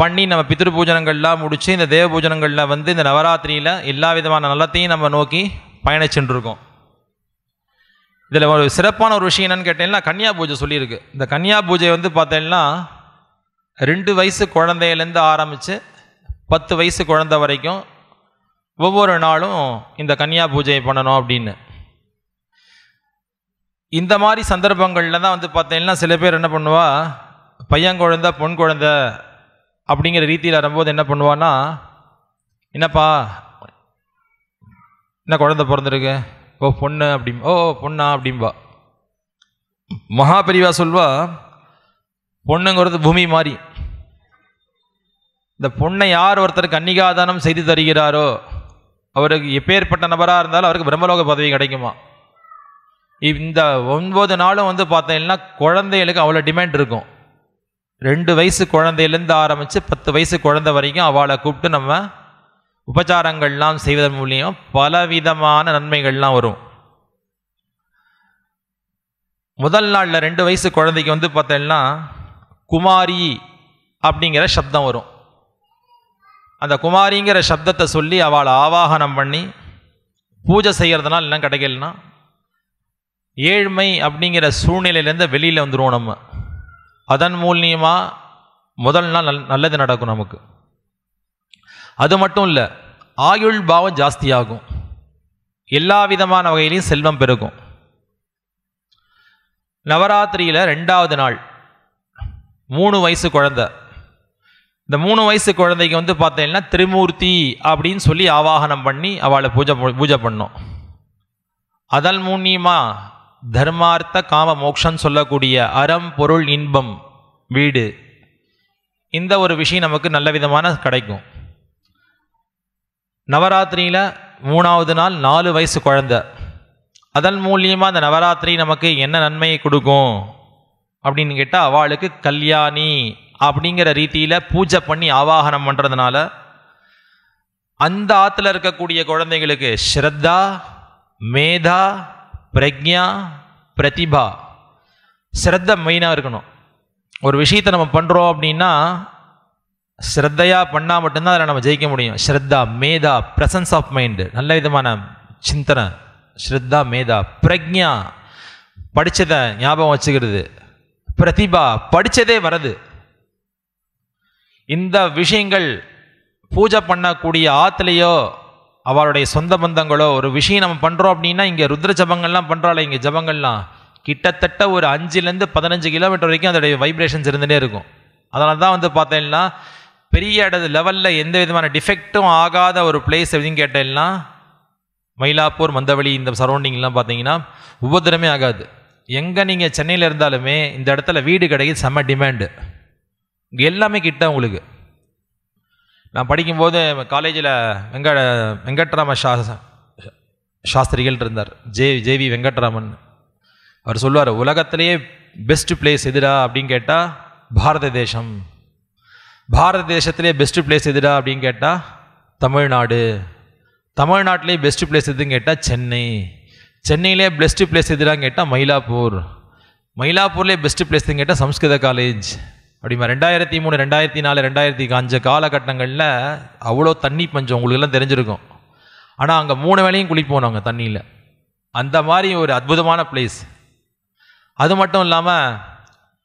பண்ணி நம்ம பித்திரு பூஜனங்கள்லாம் முடித்து இந்த தேவ பூஜனங்களில் வந்து இந்த நவராத்திரியில் எல்லா விதமான நலத்தையும் நம்ம நோக்கி பயணிச்சுட்டுருக்கோம் இதில் ஒரு சிறப்பான ஒரு விஷயம் என்னென்னு கேட்டீங்கன்னா கன்னியா பூஜை சொல்லியிருக்கு இந்த கன்னியா பூஜை வந்து பார்த்தீங்கன்னா ரெண்டு வயசு குழந்தையிலேருந்து ஆரம்பித்து பத்து வயசு குழந்த வரைக்கும் ஒவ்வொரு நாளும் இந்த கன்னியா பூஜையை பண்ணணும் அப்படின்னு இந்த மாதிரி சந்தர்ப்பங்களில் தான் வந்து பார்த்தீங்கன்னா சில பேர் என்ன பண்ணுவா பையன் குழந்த பொன் குழந்த அப்படிங்கிற ரீதியில் வரும்போது என்ன பண்ணுவான்னா என்னப்பா என்ன குழந்த பிறந்திருக்கு ஓ பொண்ணு அப்படி ஓ பொண்ணா அப்படிம்பா மகாபெரிவா சொல்வா பொண்ணுங்கிறது பூமி மாதிரி இந்த பொண்ணை யார் ஒருத்தருக்கு அன்னிகாதானம் செய்து தருகிறாரோ அவருக்கு எப்பேற்பட்ட நபராக இருந்தாலும் அவருக்கு பிரம்மலோக பதவி கிடைக்குமா இந்த ஒன்பது நாளும் வந்து பார்த்தீங்கன்னா குழந்தைகளுக்கு அவ்வளோ டிமாண்ட் இருக்கும் ரெண்டு வயசு குழந்தையிலேருந்து ஆரம்பித்து பத்து வயசு குழந்தை வரைக்கும் அவளை கூப்பிட்டு நம்ம உபச்சாரங்கள்லாம் செய்வதன் மூலியம் பலவிதமான நன்மைகள்லாம் வரும் முதல் நாளில் ரெண்டு வயசு குழந்தைக்கு வந்து பார்த்தீங்கன்னா குமாரி அப்படிங்கிற சப்தம் வரும் அந்த குமாரிங்கிற சப்தத்தை சொல்லி அவளை ஆவாகனம் பண்ணி பூஜை செய்கிறதுனால என்ன கிடைக்கலனா ஏழ்மை அப்படிங்கிற சூழ்நிலையிலேருந்து வெளியில் வந்துடுவோம் நம்ம அதன் மூலியமாக முதல் நாள் நல் நல்லது நடக்கும் நமக்கு அது மட்டும் இல்லை ஆயுள் பாவம் ஜாஸ்தியாகும் எல்லா விதமான வகையிலையும் செல்வம் பெருகும் நவராத்திரியில் ரெண்டாவது நாள் மூணு வயசு குழந்தை இந்த மூணு வயசு குழந்தைக்கு வந்து பார்த்தீங்கன்னா திருமூர்த்தி அப்படின்னு சொல்லி ஆவாகனம் பண்ணி அவளை பூஜை பூஜை பண்ணோம் அதன் மூலியமா தர்மார்த்த காம மோக்ஷன்னு சொல்லக்கூடிய அறம் பொருள் இன்பம் வீடு இந்த ஒரு விஷயம் நமக்கு நல்ல விதமான கிடைக்கும் நவராத்திரியில் மூணாவது நாள் நாலு வயசு குழந்த அதன் மூலியமாக அந்த நவராத்திரி நமக்கு என்ன நன்மையை கொடுக்கும் அப்படின்னு கேட்டால் அவளுக்கு கல்யாணி அப்படிங்கிற ரீதியில் பூஜை பண்ணி ஆவாகனம் பண்ணுறதுனால அந்த ஆற்றுல இருக்கக்கூடிய குழந்தைங்களுக்கு ஸ்ரத்தா மேதா பிரக்ஞா பிரதிபா ஸ்ரத்த மெயினாக இருக்கணும் ஒரு விஷயத்தை நம்ம பண்ணுறோம் அப்படின்னா ஸ்ரத்தையாக பண்ணால் மட்டும்தான் அதில் நம்ம ஜெயிக்க முடியும் ஸ்ரத்தா மேதா ப்ரெசன்ஸ் ஆஃப் மைண்டு நல்ல விதமான சிந்தனை ஸ்ரத்தா மேதா பிரக்ஞா படித்ததை ஞாபகம் வச்சுக்கிறது பிரதிபா படித்ததே வரது இந்த விஷயங்கள் பூஜை பண்ணக்கூடிய ஆத்துலேயோ அவருடைய சொந்த பந்தங்களோ ஒரு விஷயம் நம்ம பண்ணுறோம் அப்படின்னா இங்கே ருத்ர ஜபங்கள்லாம் பண்ணுறாள் இங்கே ஜபங்கள்லாம் கிட்டத்தட்ட ஒரு அஞ்சுலேருந்து பதினஞ்சு கிலோமீட்டர் வரைக்கும் அதோடைய வைப்ரேஷன்ஸ் இருந்துகிட்டே இருக்கும் அதனால தான் வந்து பார்த்தீங்கன்னா பெரிய இடது லெவலில் எந்த விதமான டிஃபெக்ட்டும் ஆகாத ஒரு பிளேஸ் எதுவும் கேட்டேன்னா மயிலாப்பூர் மந்தவழி இந்த சரௌண்டிங்லாம் பார்த்தீங்கன்னா உபதிரமே ஆகாது எங்கே நீங்கள் சென்னையில் இருந்தாலுமே இந்த இடத்துல வீடு கிடைக்கிது செம்ம டிமாண்டு எல்லாமே கிட்ட உங்களுக்கு நான் படிக்கும்போது காலேஜில் வெங்க வெங்கட்ராம சா சாஸ்திரிகள் இருந்தார் ஜே ஜேவி வெங்கட்ராமன் அவர் சொல்லுவார் உலகத்திலேயே பெஸ்ட் பிளேஸ் எதிரா அப்படின்னு கேட்டால் பாரத தேசம் பாரத தேசத்திலே பெஸ்ட்டு பிளேஸ் எதுடா அப்படின்னு கேட்டால் தமிழ்நாடு தமிழ்நாட்டிலே பெஸ்ட்டு பிளேஸ் எதுன்னு கேட்டால் சென்னை சென்னையிலே பெஸ்ட்டு பிளேஸ் எதுடான்னு கேட்டால் மயிலாப்பூர் மயிலாப்பூர்லேயே பெஸ்ட்டு பிளேஸ்ன்னு கேட்டால் சம்ஸ்கிருத காலேஜ் அப்படிமா ரெண்டாயிரத்தி மூணு ரெண்டாயிரத்தி நாலு ரெண்டாயிரத்தி அஞ்சு காலகட்டங்களில் அவ்வளோ தண்ணி பஞ்சம் உங்களுக்கெல்லாம் தெரிஞ்சிருக்கும் ஆனால் அங்கே மூணு வேலையும் குளிப்போம் நாங்கள் தண்ணியில் அந்த மாதிரி ஒரு அற்புதமான பிளேஸ் அது மட்டும் இல்லாமல்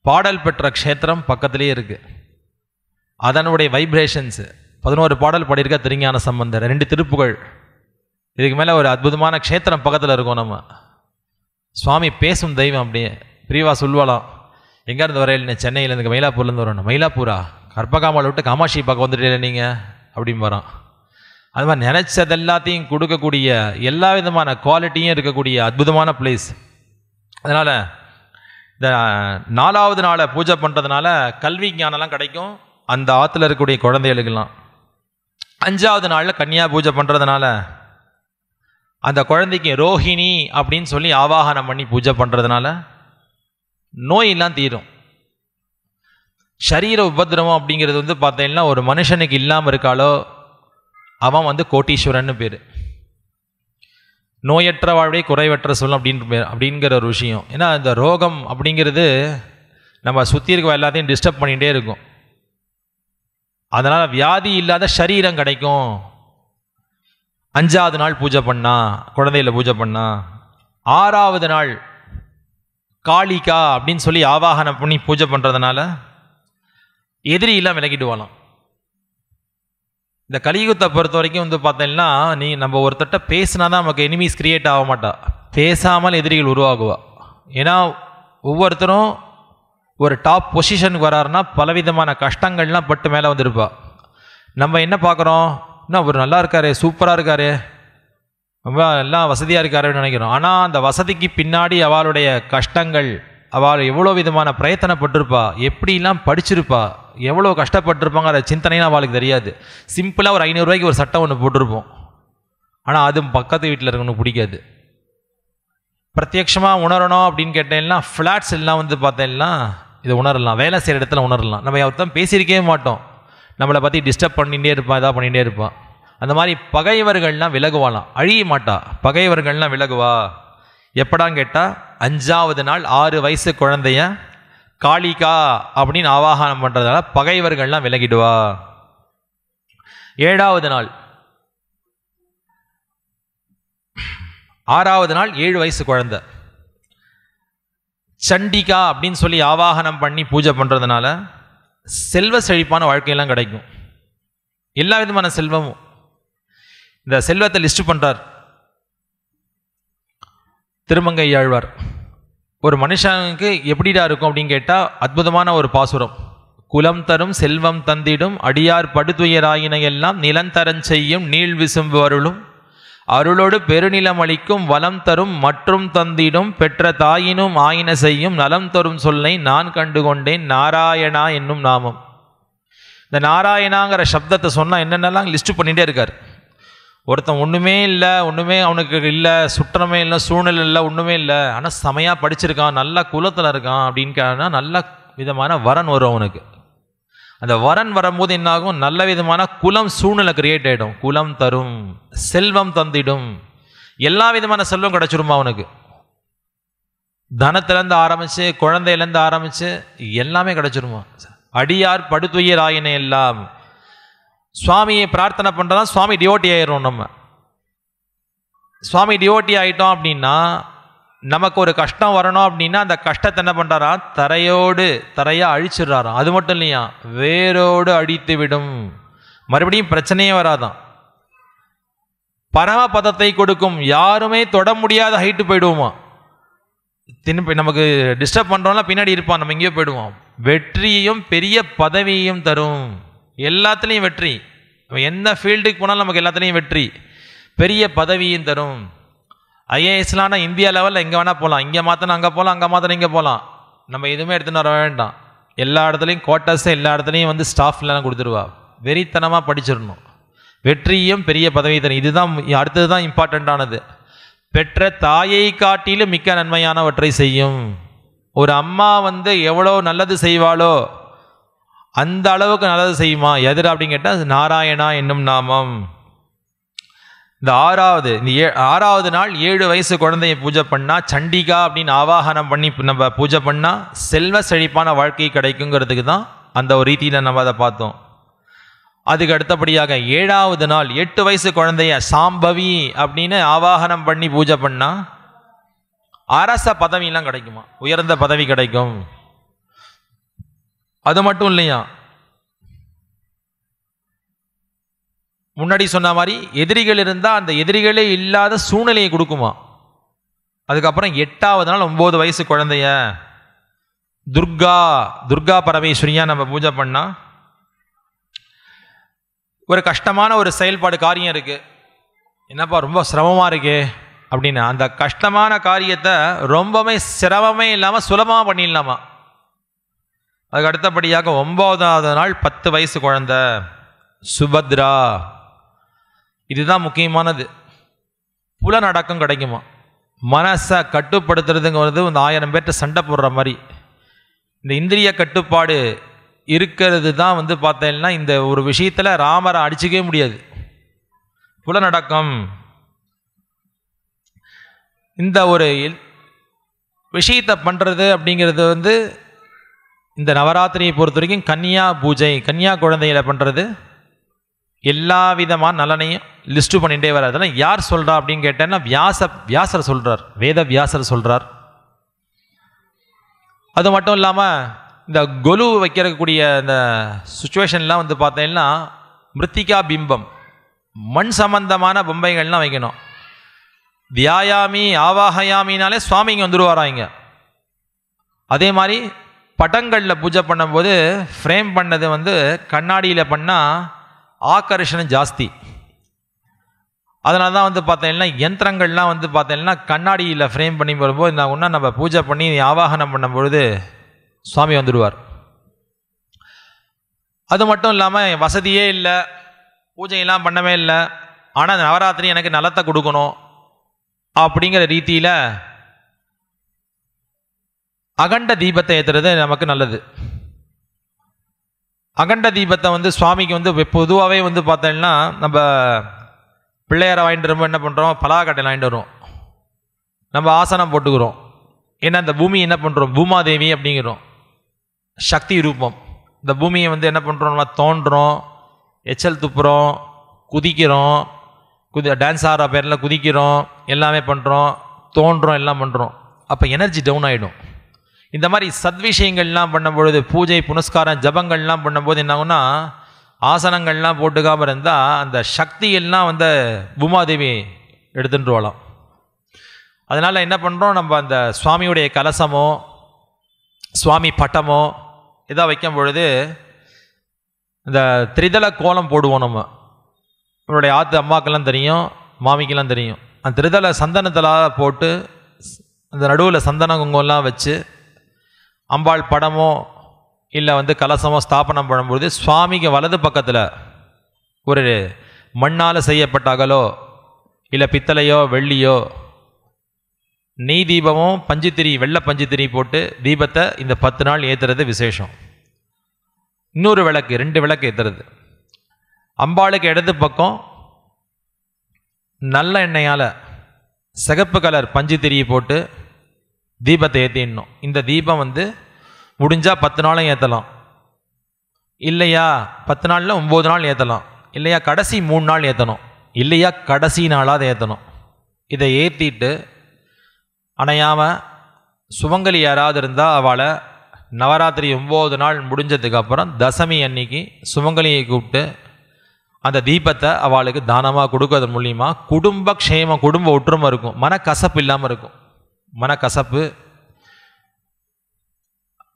பாடல் பெற்ற க்ஷேத்திரம் பக்கத்துலேயே இருக்குது அதனுடைய வைப்ரேஷன்ஸு பதினோரு பாடல் பாடியிருக்க திருஞான சம்பந்தர் ரெண்டு திருப்புகள் இதுக்கு மேலே ஒரு அற்புதமான க்ஷேத்திரம் பக்கத்தில் இருக்கும் நம்ம சுவாமி பேசும் தெய்வம் அப்படியே பிரிவா சொல்வாலாம் எங்கேருந்து வரையில் சென்னையிலேருந்து மயிலாப்பூர்லேருந்து வரணும் மயிலாப்பூரா கற்பகாமலை விட்டு காமாட்சி பார்க்க வந்துட்டே நீங்கள் அப்படின்னு வரோம் அது மாதிரி நினச்சது எல்லாத்தையும் கொடுக்கக்கூடிய எல்லா விதமான குவாலிட்டியும் இருக்கக்கூடிய அற்புதமான பிளேஸ் அதனால் இந்த நாலாவது நாளை பூஜை பண்ணுறதுனால கல்வி ஞானம்லாம் கிடைக்கும் அந்த ஆற்றுல இருக்கக்கூடிய குழந்தைகளுக்கெல்லாம் அஞ்சாவது நாளில் கன்னியா பூஜை பண்ணுறதுனால அந்த குழந்தைக்கு ரோஹிணி அப்படின்னு சொல்லி ஆவாகனம் பண்ணி பூஜை பண்ணுறதுனால நோயெல்லாம் தீரும் சரீர உபதிரவம் அப்படிங்கிறது வந்து பார்த்தீங்கன்னா ஒரு மனுஷனுக்கு இல்லாமல் இருக்காளோ அவன் வந்து கோட்டீஸ்வரன்னு பேர் நோயற்ற வாழ்வை குறைவற்ற சொல்லும் அப்படின்ற அப்படிங்கிற ஒரு விஷயம் ஏன்னா இந்த ரோகம் அப்படிங்கிறது நம்ம சுற்றி இருக்க எல்லாத்தையும் டிஸ்டர்ப் பண்ணிகிட்டே இருக்கும் அதனால் வியாதி இல்லாத சரீரம் கிடைக்கும் அஞ்சாவது நாள் பூஜை பண்ணால் குழந்தையில் பூஜை பண்ணால் ஆறாவது நாள் காளிகா அப்படின்னு சொல்லி ஆவாகனம் பண்ணி பூஜை பண்ணுறதுனால எதிரியெல்லாம் விலகிடுவாளாம் இந்த கலியுகத்தை பொறுத்த வரைக்கும் வந்து பார்த்தீங்கன்னா நீ நம்ம ஒருத்தட்ட பேசினா தான் நமக்கு எனிமீஸ் கிரியேட் ஆக மாட்டா பேசாமல் எதிரிகள் உருவாகுவா ஏன்னா ஒவ்வொருத்தரும் ஒரு டாப் பொசிஷனுக்கு வராருன்னா பலவிதமான கஷ்டங்கள்லாம் பட்டு மேலே வந்திருப்பா நம்ம என்ன பார்க்குறோம் இன்னும் அவர் நல்லா இருக்காரு சூப்பராக இருக்காரு ரொம்ப எல்லாம் வசதியாக இருக்காருன்னு நினைக்கிறோம் ஆனால் அந்த வசதிக்கு பின்னாடி அவளுடைய கஷ்டங்கள் அவள் எவ்வளோ விதமான பிரயத்தனப்பட்டிருப்பா எப்படிலாம் படிச்சிருப்பா எவ்வளோ கஷ்டப்பட்டிருப்பாங்கிற சிந்தனைன்னு அவளுக்கு தெரியாது சிம்பிளாக ஒரு ஐநூறுரூவாய்க்கு ஒரு சட்டம் ஒன்று போட்டிருப்போம் ஆனால் அதுவும் பக்கத்து வீட்டில் இருக்கணும் பிடிக்காது பிரத்யட்சமாக உணரணும் அப்படின்னு கேட்டேன்னா ஃப்ளாட்ஸ் எல்லாம் வந்து பார்த்தேன்னா இதை உணரலாம் வேலை செய்கிற இடத்துல உணரலாம் நம்ம ஒருத்தன் பேசியிருக்கவே மாட்டோம் நம்மளை பற்றி டிஸ்டர்ப் பண்ணிகிட்டே இருப்பான் இதாக பண்ணிகிட்டே இருப்பான் அந்த மாதிரி பகைவர்கள்லாம் விலகுவாலாம் அழிய மாட்டா பகைவர்கள்லாம் விலகுவா எப்படா கேட்டால் அஞ்சாவது நாள் ஆறு வயசு குழந்தைய காளிகா அப்படின்னு ஆவாகனம் பண்ணுறதால பகைவர்கள்லாம் விலகிடுவா ஏழாவது நாள் ஆறாவது நாள் ஏழு வயசு குழந்த சண்டிகா அப்படின்னு சொல்லி ஆவாகனம் பண்ணி பூஜை பண்ணுறதுனால செல்வ செழிப்பான வாழ்க்கையெல்லாம் கிடைக்கும் எல்லா விதமான செல்வமும் இந்த செல்வத்தை லிஸ்ட் பண்ணுறார் திருமங்கை ஆழ்வார் ஒரு மனுஷனுக்கு எப்படிடா இருக்கும் அப்படின்னு கேட்டால் அற்புதமான ஒரு பாசுரம் குலம் தரும் செல்வம் தந்திடும் அடியார் படுதுயராயின எல்லாம் நிலந்தரன் செய்யும் நீள் விசும்பு அருளும் அருளோடு பெருநிலம் அளிக்கும் வளம் தரும் மற்றும் தந்திடும் பெற்ற தாயினும் ஆயின செய்யும் நலம் தரும் சொல்லை நான் கண்டுகொண்டேன் நாராயணா என்னும் நாமம் இந்த நாராயணாங்கிற சப்தத்தை சொன்னால் என்னென்னலாம் லிஸ்ட் பண்ணிகிட்டே இருக்கார் ஒருத்தன் ஒன்றுமே இல்லை ஒன்றுமே அவனுக்கு இல்லை சுற்றமே இல்லை சூழ்நிலை இல்லை ஒன்றுமே இல்லை ஆனால் செமையாக படிச்சிருக்கான் நல்லா குலத்தில் இருக்கான் அப்படின்னு கேட்டால் நல்ல விதமான வரன் வரும் அவனுக்கு அந்த வரன் வரும்போது என்னாகும் நல்ல விதமான குலம் சூழ்நிலை கிரியேட் ஆகிடும் குலம் தரும் செல்வம் தந்திடும் எல்லா விதமான செல்வம் கிடச்சிருமா அவனுக்கு தனத்திலேருந்து ஆரம்பித்து குழந்தையிலேருந்து ஆரம்பித்து எல்லாமே கிடச்சிருமா அடியார் படுத்துயர் ஆயின எல்லாம் சுவாமியை பிரார்த்தனை பண்ணுறதா சுவாமி டிவோட்டி ஆயிரும் நம்ம சுவாமி டிவோட்டி ஆகிட்டோம் அப்படின்னா நமக்கு ஒரு கஷ்டம் வரணும் அப்படின்னா அந்த கஷ்டத்தை என்ன பண்ணுறாரா தரையோடு தரையாக அழிச்சிடுறாராம் அது மட்டும் இல்லையா வேரோடு அழித்து விடும் மறுபடியும் பிரச்சனையே வராதான் பரமபதத்தை கொடுக்கும் யாருமே தொட முடியாத ஹைட்டு போயிடுவோமா திரும்பி நமக்கு டிஸ்டர்ப் பண்ணுறோம்னா பின்னாடி இருப்பான் நம்ம இங்கேயோ போயிடுவோம் வெற்றியையும் பெரிய பதவியையும் தரும் எல்லாத்துலேயும் வெற்றி என்ன ஃபீல்டுக்கு போனாலும் நமக்கு எல்லாத்துலேயும் வெற்றி பெரிய பதவியும் தரும் ஐஏஎஸ்லான இந்தியா லெவலில் எங்கே வேணால் போகலாம் இங்கே மாற்றணும் அங்கே போகலாம் அங்கே மாற்றணும் இங்கே போகலாம் நம்ம எதுவுமே எடுத்துன்னு வர வேண்டாம் எல்லா இடத்துலையும் கோட்டாஸை எல்லா இடத்துலையும் வந்து ஸ்டாஃப்லாம் கொடுத்துருவா வெறித்தனமாக படிச்சிடணும் வெற்றியும் பெரிய பதவி தரும் இதுதான் அடுத்தது தான் இம்பார்ட்டண்ட்டானது பெற்ற தாயை காட்டிலும் மிக்க நன்மையானவற்றை செய்யும் ஒரு அம்மா வந்து எவ்வளோ நல்லது செய்வாளோ அந்த அளவுக்கு நல்லது செய்யுமா எதிரா அப்படின்னு கேட்டால் நாராயணா என்னும் நாமம் இந்த ஆறாவது இந்த ஏ ஆறாவது நாள் ஏழு வயசு குழந்தையை பூஜை பண்ணால் சண்டிகா அப்படின்னு ஆவாகனம் பண்ணி நம்ம பூஜை பண்ணால் செல்வ செழிப்பான வாழ்க்கை கிடைக்குங்கிறதுக்கு தான் அந்த ஒரு ரீதியில் நம்ம அதை பார்த்தோம் அதுக்கு அடுத்தபடியாக ஏழாவது நாள் எட்டு வயசு குழந்தைய சாம்பவி அப்படின்னு ஆவாகனம் பண்ணி பூஜை பண்ணால் அரச பதவியெல்லாம் கிடைக்குமா உயர்ந்த பதவி கிடைக்கும் அது மட்டும் இல்லையா முன்னாடி சொன்ன மாதிரி எதிரிகள் இருந்தால் அந்த எதிரிகளே இல்லாத சூழ்நிலையை கொடுக்குமா அதுக்கப்புறம் எட்டாவது நாள் ஒம்பது வயசு குழந்தைய துர்கா துர்கா பரமேஸ்வரியாக நம்ம பூஜை பண்ணால் ஒரு கஷ்டமான ஒரு செயல்பாடு காரியம் இருக்குது என்னப்பா ரொம்ப சிரமமாக இருக்கே அப்படின்னு அந்த கஷ்டமான காரியத்தை ரொம்பவே சிரமமே இல்லாமல் சுலபமாக பண்ணிடலாமா அதுக்கு அடுத்தபடியாக ஒன்பதாவது நாள் பத்து வயசு குழந்த சுபத்ரா இதுதான் முக்கியமானது புலநடக்கம் கிடைக்குமா மனசை கட்டுப்படுத்துறதுங்கிறது வந்து ஆயிரம் பேர்கிட்ட சண்டை போடுற மாதிரி இந்த இந்திரிய கட்டுப்பாடு இருக்கிறது தான் வந்து பார்த்தீங்கன்னா இந்த ஒரு விஷயத்தில் ராமரை அடிச்சிக்கவே முடியாது புலநடக்கம் இந்த ஒரு விஷயத்தை பண்ணுறது அப்படிங்கிறது வந்து இந்த நவராத்திரியை பொறுத்த வரைக்கும் கன்னியா பூஜை கன்னியா குழந்தையில் பண்ணுறது எல்லா விதமான நலனையும் லிஸ்ட்டு பண்ணிகிட்டே வராது அதெல்லாம் யார் சொல்கிறா அப்படின்னு கேட்டேன்னா வியாச வியாசர் சொல்கிறார் வேத வியாசர் சொல்கிறார் அது மட்டும் இல்லாமல் இந்த கொலு வைக்கிறக்கூடிய இந்த சுச்சுவேஷன்லாம் வந்து பார்த்தீங்கன்னா மிருத்திகா பிம்பம் மண் சம்பந்தமான பொம்மைகள்லாம் வைக்கணும் வியாயாமி ஆவாகயாமினாலே சுவாமிங்க வந்துடுவாராங்க அதே மாதிரி படங்களில் பூஜை பண்ணும்போது ஃப்ரேம் பண்ணது வந்து கண்ணாடியில் பண்ணால் ஆக்கர்ஷணம் ஜாஸ்தி அதனால தான் வந்து பார்த்தீங்கன்னா யந்திரங்கள்லாம் வந்து பார்த்தீங்கன்னா கண்ணாடியில் ஃப்ரேம் பண்ணி வரும்போது இந்த ஒன்றா நம்ம பூஜை பண்ணி ஆவாகனம் பண்ணும்பொழுது சுவாமி வந்துடுவார் அது மட்டும் இல்லாமல் வசதியே இல்லை பூஜையெல்லாம் பண்ணவே இல்லை ஆனால் நவராத்திரி எனக்கு நலத்தை கொடுக்கணும் அப்படிங்கிற ரீதியில் அகண்ட தீபத்தை ஏற்றுறது நமக்கு நல்லது அகண்ட தீபத்தை வந்து சுவாமிக்கு வந்து பொதுவாகவே வந்து பார்த்தோம்னா நம்ம பிள்ளையாரை வாங்கிட்டு வரும்போது என்ன பண்ணுறோம் பலாக்கட்டை வாங்கிட்டு வரும் நம்ம ஆசனம் போட்டுக்கிறோம் ஏன்னா இந்த பூமி என்ன பண்ணுறோம் பூமாதேவி அப்படிங்கிறோம் சக்தி ரூபம் இந்த பூமியை வந்து என்ன பண்ணுறோம் நம்ம தோன்றோம் எச்சல் துப்புறோம் குதிக்கிறோம் குதி டான்ஸ் ஆடுற பேரில் குதிக்கிறோம் எல்லாமே பண்ணுறோம் தோன்றோம் எல்லாம் பண்ணுறோம் அப்போ எனர்ஜி டவுன் ஆகிடும் இந்த மாதிரி சத்விஷயங்கள்லாம் பண்ணும்பொழுது பூஜை புனஸ்காரம் ஜபங்கள்லாம் பண்ணும்போது என்னாகும்னா ஆசனங்கள்லாம் போட்டுக்காமல் இருந்தால் அந்த சக்தியெல்லாம் வந்து பூமாதேவி எடுத்துட்டுருவலாம் அதனால் என்ன பண்ணுறோம் நம்ம அந்த சுவாமியுடைய கலசமோ சுவாமி பட்டமோ இதாக வைக்கும் பொழுது இந்த திரிதள கோலம் போடுவோம் நம்ம நம்மளுடைய ஆற்று அம்மாக்கெல்லாம் தெரியும் மாமிக்கெல்லாம் தெரியும் அந்த திரிதள சந்தனத்தில் போட்டு அந்த நடுவில் சந்தன குங்குமம்லாம் வச்சு அம்பாள் படமோ இல்லை வந்து கலசமோ ஸ்தாபனம் பண்ணும்பொழுது சுவாமிக்கு வலது பக்கத்தில் ஒரு மண்ணால் செய்யப்பட்ட அகலோ இல்லை பித்தளையோ வெள்ளியோ நெய் தீபமும் பஞ்சுத்திரி வெள்ளை பஞ்சுத்திரி போட்டு தீபத்தை இந்த பத்து நாள் ஏற்றுறது விசேஷம் இன்னொரு விளக்கு ரெண்டு விளக்கு ஏற்றுறது அம்பாளுக்கு இடது பக்கம் நல்ல எண்ணெயால் சிகப்பு கலர் பஞ்சுத்திரியை போட்டு தீபத்தை ஏற்றிடணும் இந்த தீபம் வந்து முடிஞ்சால் பத்து நாளும் ஏற்றலாம் இல்லையா பத்து நாளில் ஒம்பது நாள் ஏற்றலாம் இல்லையா கடைசி மூணு நாள் ஏற்றணும் இல்லையா கடைசி நாளாக ஏற்றணும் இதை ஏற்றிட்டு அணையாமல் சுமங்கலி யாராவது இருந்தால் அவளை நவராத்திரி ஒம்பது நாள் முடிஞ்சதுக்கப்புறம் தசமி அன்னைக்கு சுமங்கலியை கூப்பிட்டு அந்த தீபத்தை அவளுக்கு தானமாக கொடுக்கறது மூலிமா குடும்ப க்ஷேமம் குடும்ப ஒற்றுமை இருக்கும் மனக்கசப்பு இல்லாமல் இருக்கும் மனக்கசப்பு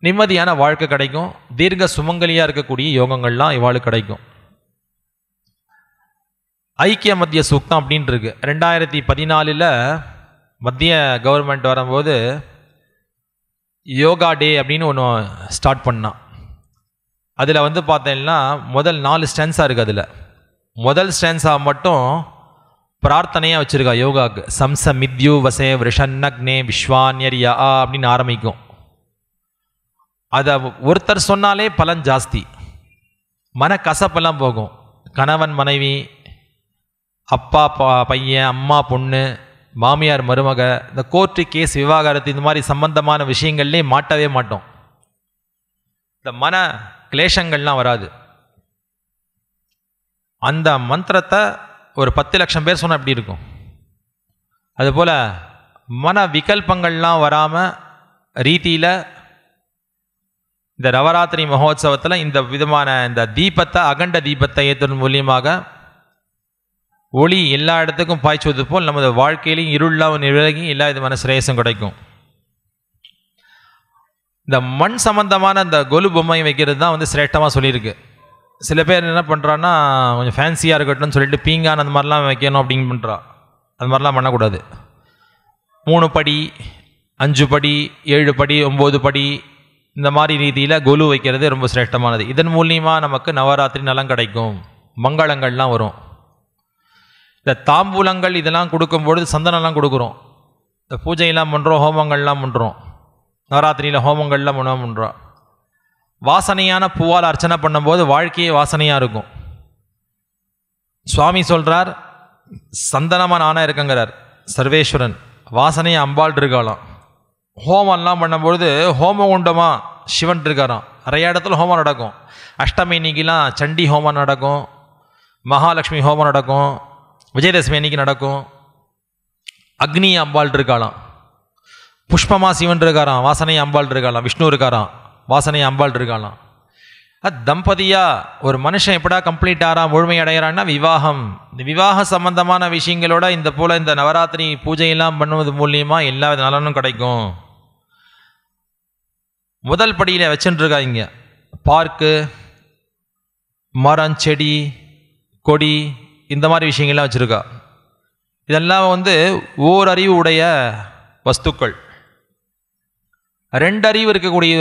நிம்மதியான வாழ்க்கை கிடைக்கும் தீர்க்க சுமங்கலியாக இருக்கக்கூடிய யோகங்கள்லாம் இவ்வாறு கிடைக்கும் ஐக்கிய மத்திய சுக்தம் அப்படின்ட்டு இருக்கு ரெண்டாயிரத்தி பதினாலில் மத்திய கவர்மெண்ட் வரும்போது யோகா டே அப்படின்னு ஒன்று ஸ்டார்ட் பண்ணான் அதில் வந்து பார்த்தீங்கன்னா முதல் நாலு ஸ்டென்ஸாக இருக்குது அதில் முதல் ஸ்டென்ஸாக மட்டும் பிரார்த்தனையாக வச்சுருக்கா யோகாவுக்கு சம்ச மித்யு வசே விஷன்னக்னே விஸ்வான்யரியா அப்படின்னு ஆரம்பிக்கும் அதை ஒருத்தர் சொன்னாலே பலன் ஜாஸ்தி மன கசப்பெல்லாம் போகும் கணவன் மனைவி அப்பா பையன் அம்மா பொண்ணு மாமியார் மருமக இந்த கோர்ட்டு கேஸ் விவாகரத்து இந்த மாதிரி சம்பந்தமான விஷயங்கள்லேயும் மாட்டவே மாட்டோம் இந்த மன கிளேஷங்கள்லாம் வராது அந்த மந்திரத்தை ஒரு பத்து லட்சம் பேர் சொன்னால் எப்படி இருக்கும் அதுபோல் மன விகல்பங்கள்லாம் வராமல் ரீதியில் இந்த நவராத்திரி மகோத்சவத்தில் இந்த விதமான இந்த தீபத்தை அகண்ட தீபத்தை ஏற்றுவதன் மூலியமாக ஒளி எல்லா இடத்துக்கும் பாய்ச்சுவது போல் நமது வாழ்க்கையிலையும் இருளாவும் விலகி எல்லா விதமான சிரேசம் கிடைக்கும் இந்த மண் சம்பந்தமான இந்த கொலு பொம்மை வைக்கிறது தான் வந்து சிரேஷ்டமாக சொல்லியிருக்கு சில பேர் என்ன பண்ணுறான்னா கொஞ்சம் ஃபேன்சியாக இருக்கட்டும்னு சொல்லிட்டு பீங்கான் அந்த மாதிரிலாம் வைக்கணும் அப்படின்னு பண்ணுறா அது மாதிரிலாம் பண்ணக்கூடாது மூணு படி அஞ்சு படி ஏழு படி ஒம்பது படி இந்த மாதிரி ரீதியில் கொலு வைக்கிறது ரொம்ப சிரேஷ்டமானது இதன் மூலியமாக நமக்கு நவராத்திரி நலம் கிடைக்கும் மங்களங்கள்லாம் வரும் இந்த தாம்பூலங்கள் இதெல்லாம் கொடுக்கும்பொழுது சந்தனம்லாம் கொடுக்குறோம் இந்த பூஜையெல்லாம் பண்ணுறோம் ஹோமங்கள்லாம் பண்ணுறோம் நவராத்திரியில் ஹோமங்கள்லாம் பண்ணுவோம் பண்ணுறோம் வாசனையான பூவால் அர்ச்சனை பண்ணும்போது வாழ்க்கையே வாசனையாக இருக்கும் சுவாமி சொல்கிறார் சந்தனமாக நானாக இருக்கங்கிறார் சர்வேஸ்வரன் வாசனை அம்பாள் இருக்காளாம் ஹோமம்லாம் பண்ணும்பொழுது ஹோமகுண்டமாக சிவன் இருக்காராம் நிறைய இடத்துல ஹோமம் நடக்கும் அஷ்டமி இன்னைக்கெலாம் சண்டி ஹோமம் நடக்கும் மகாலட்சுமி ஹோமம் நடக்கும் விஜயதசமி அன்னைக்கு நடக்கும் அக்னி அம்பாள் இருக்காளாம் புஷ்பமாக சிவன் இருக்காராம் வாசனை அம்பாள் இருக்காளாம் விஷ்ணு இருக்காராம் வாசனை அம்பாள் இருக்காளாம் அது தம்பதியாக ஒரு மனுஷன் எப்படா கம்ப்ளீட் ஆகிறான் முழுமை அடைகிறான்னா விவாகம் இந்த விவாக சம்பந்தமான விஷயங்களோட இந்த போல் இந்த நவராத்திரி பூஜையெல்லாம் பண்ணுவது மூலியமாக எல்லா வித நலனும் கிடைக்கும் முதல் படியில் இங்கே பார்க்கு மரம் செடி கொடி இந்த மாதிரி விஷயங்கள்லாம் வச்சுருக்கா இதெல்லாம் வந்து ஓரறிவு உடைய வஸ்துக்கள் ரெண்டறிவு இருக்கக்கூடிய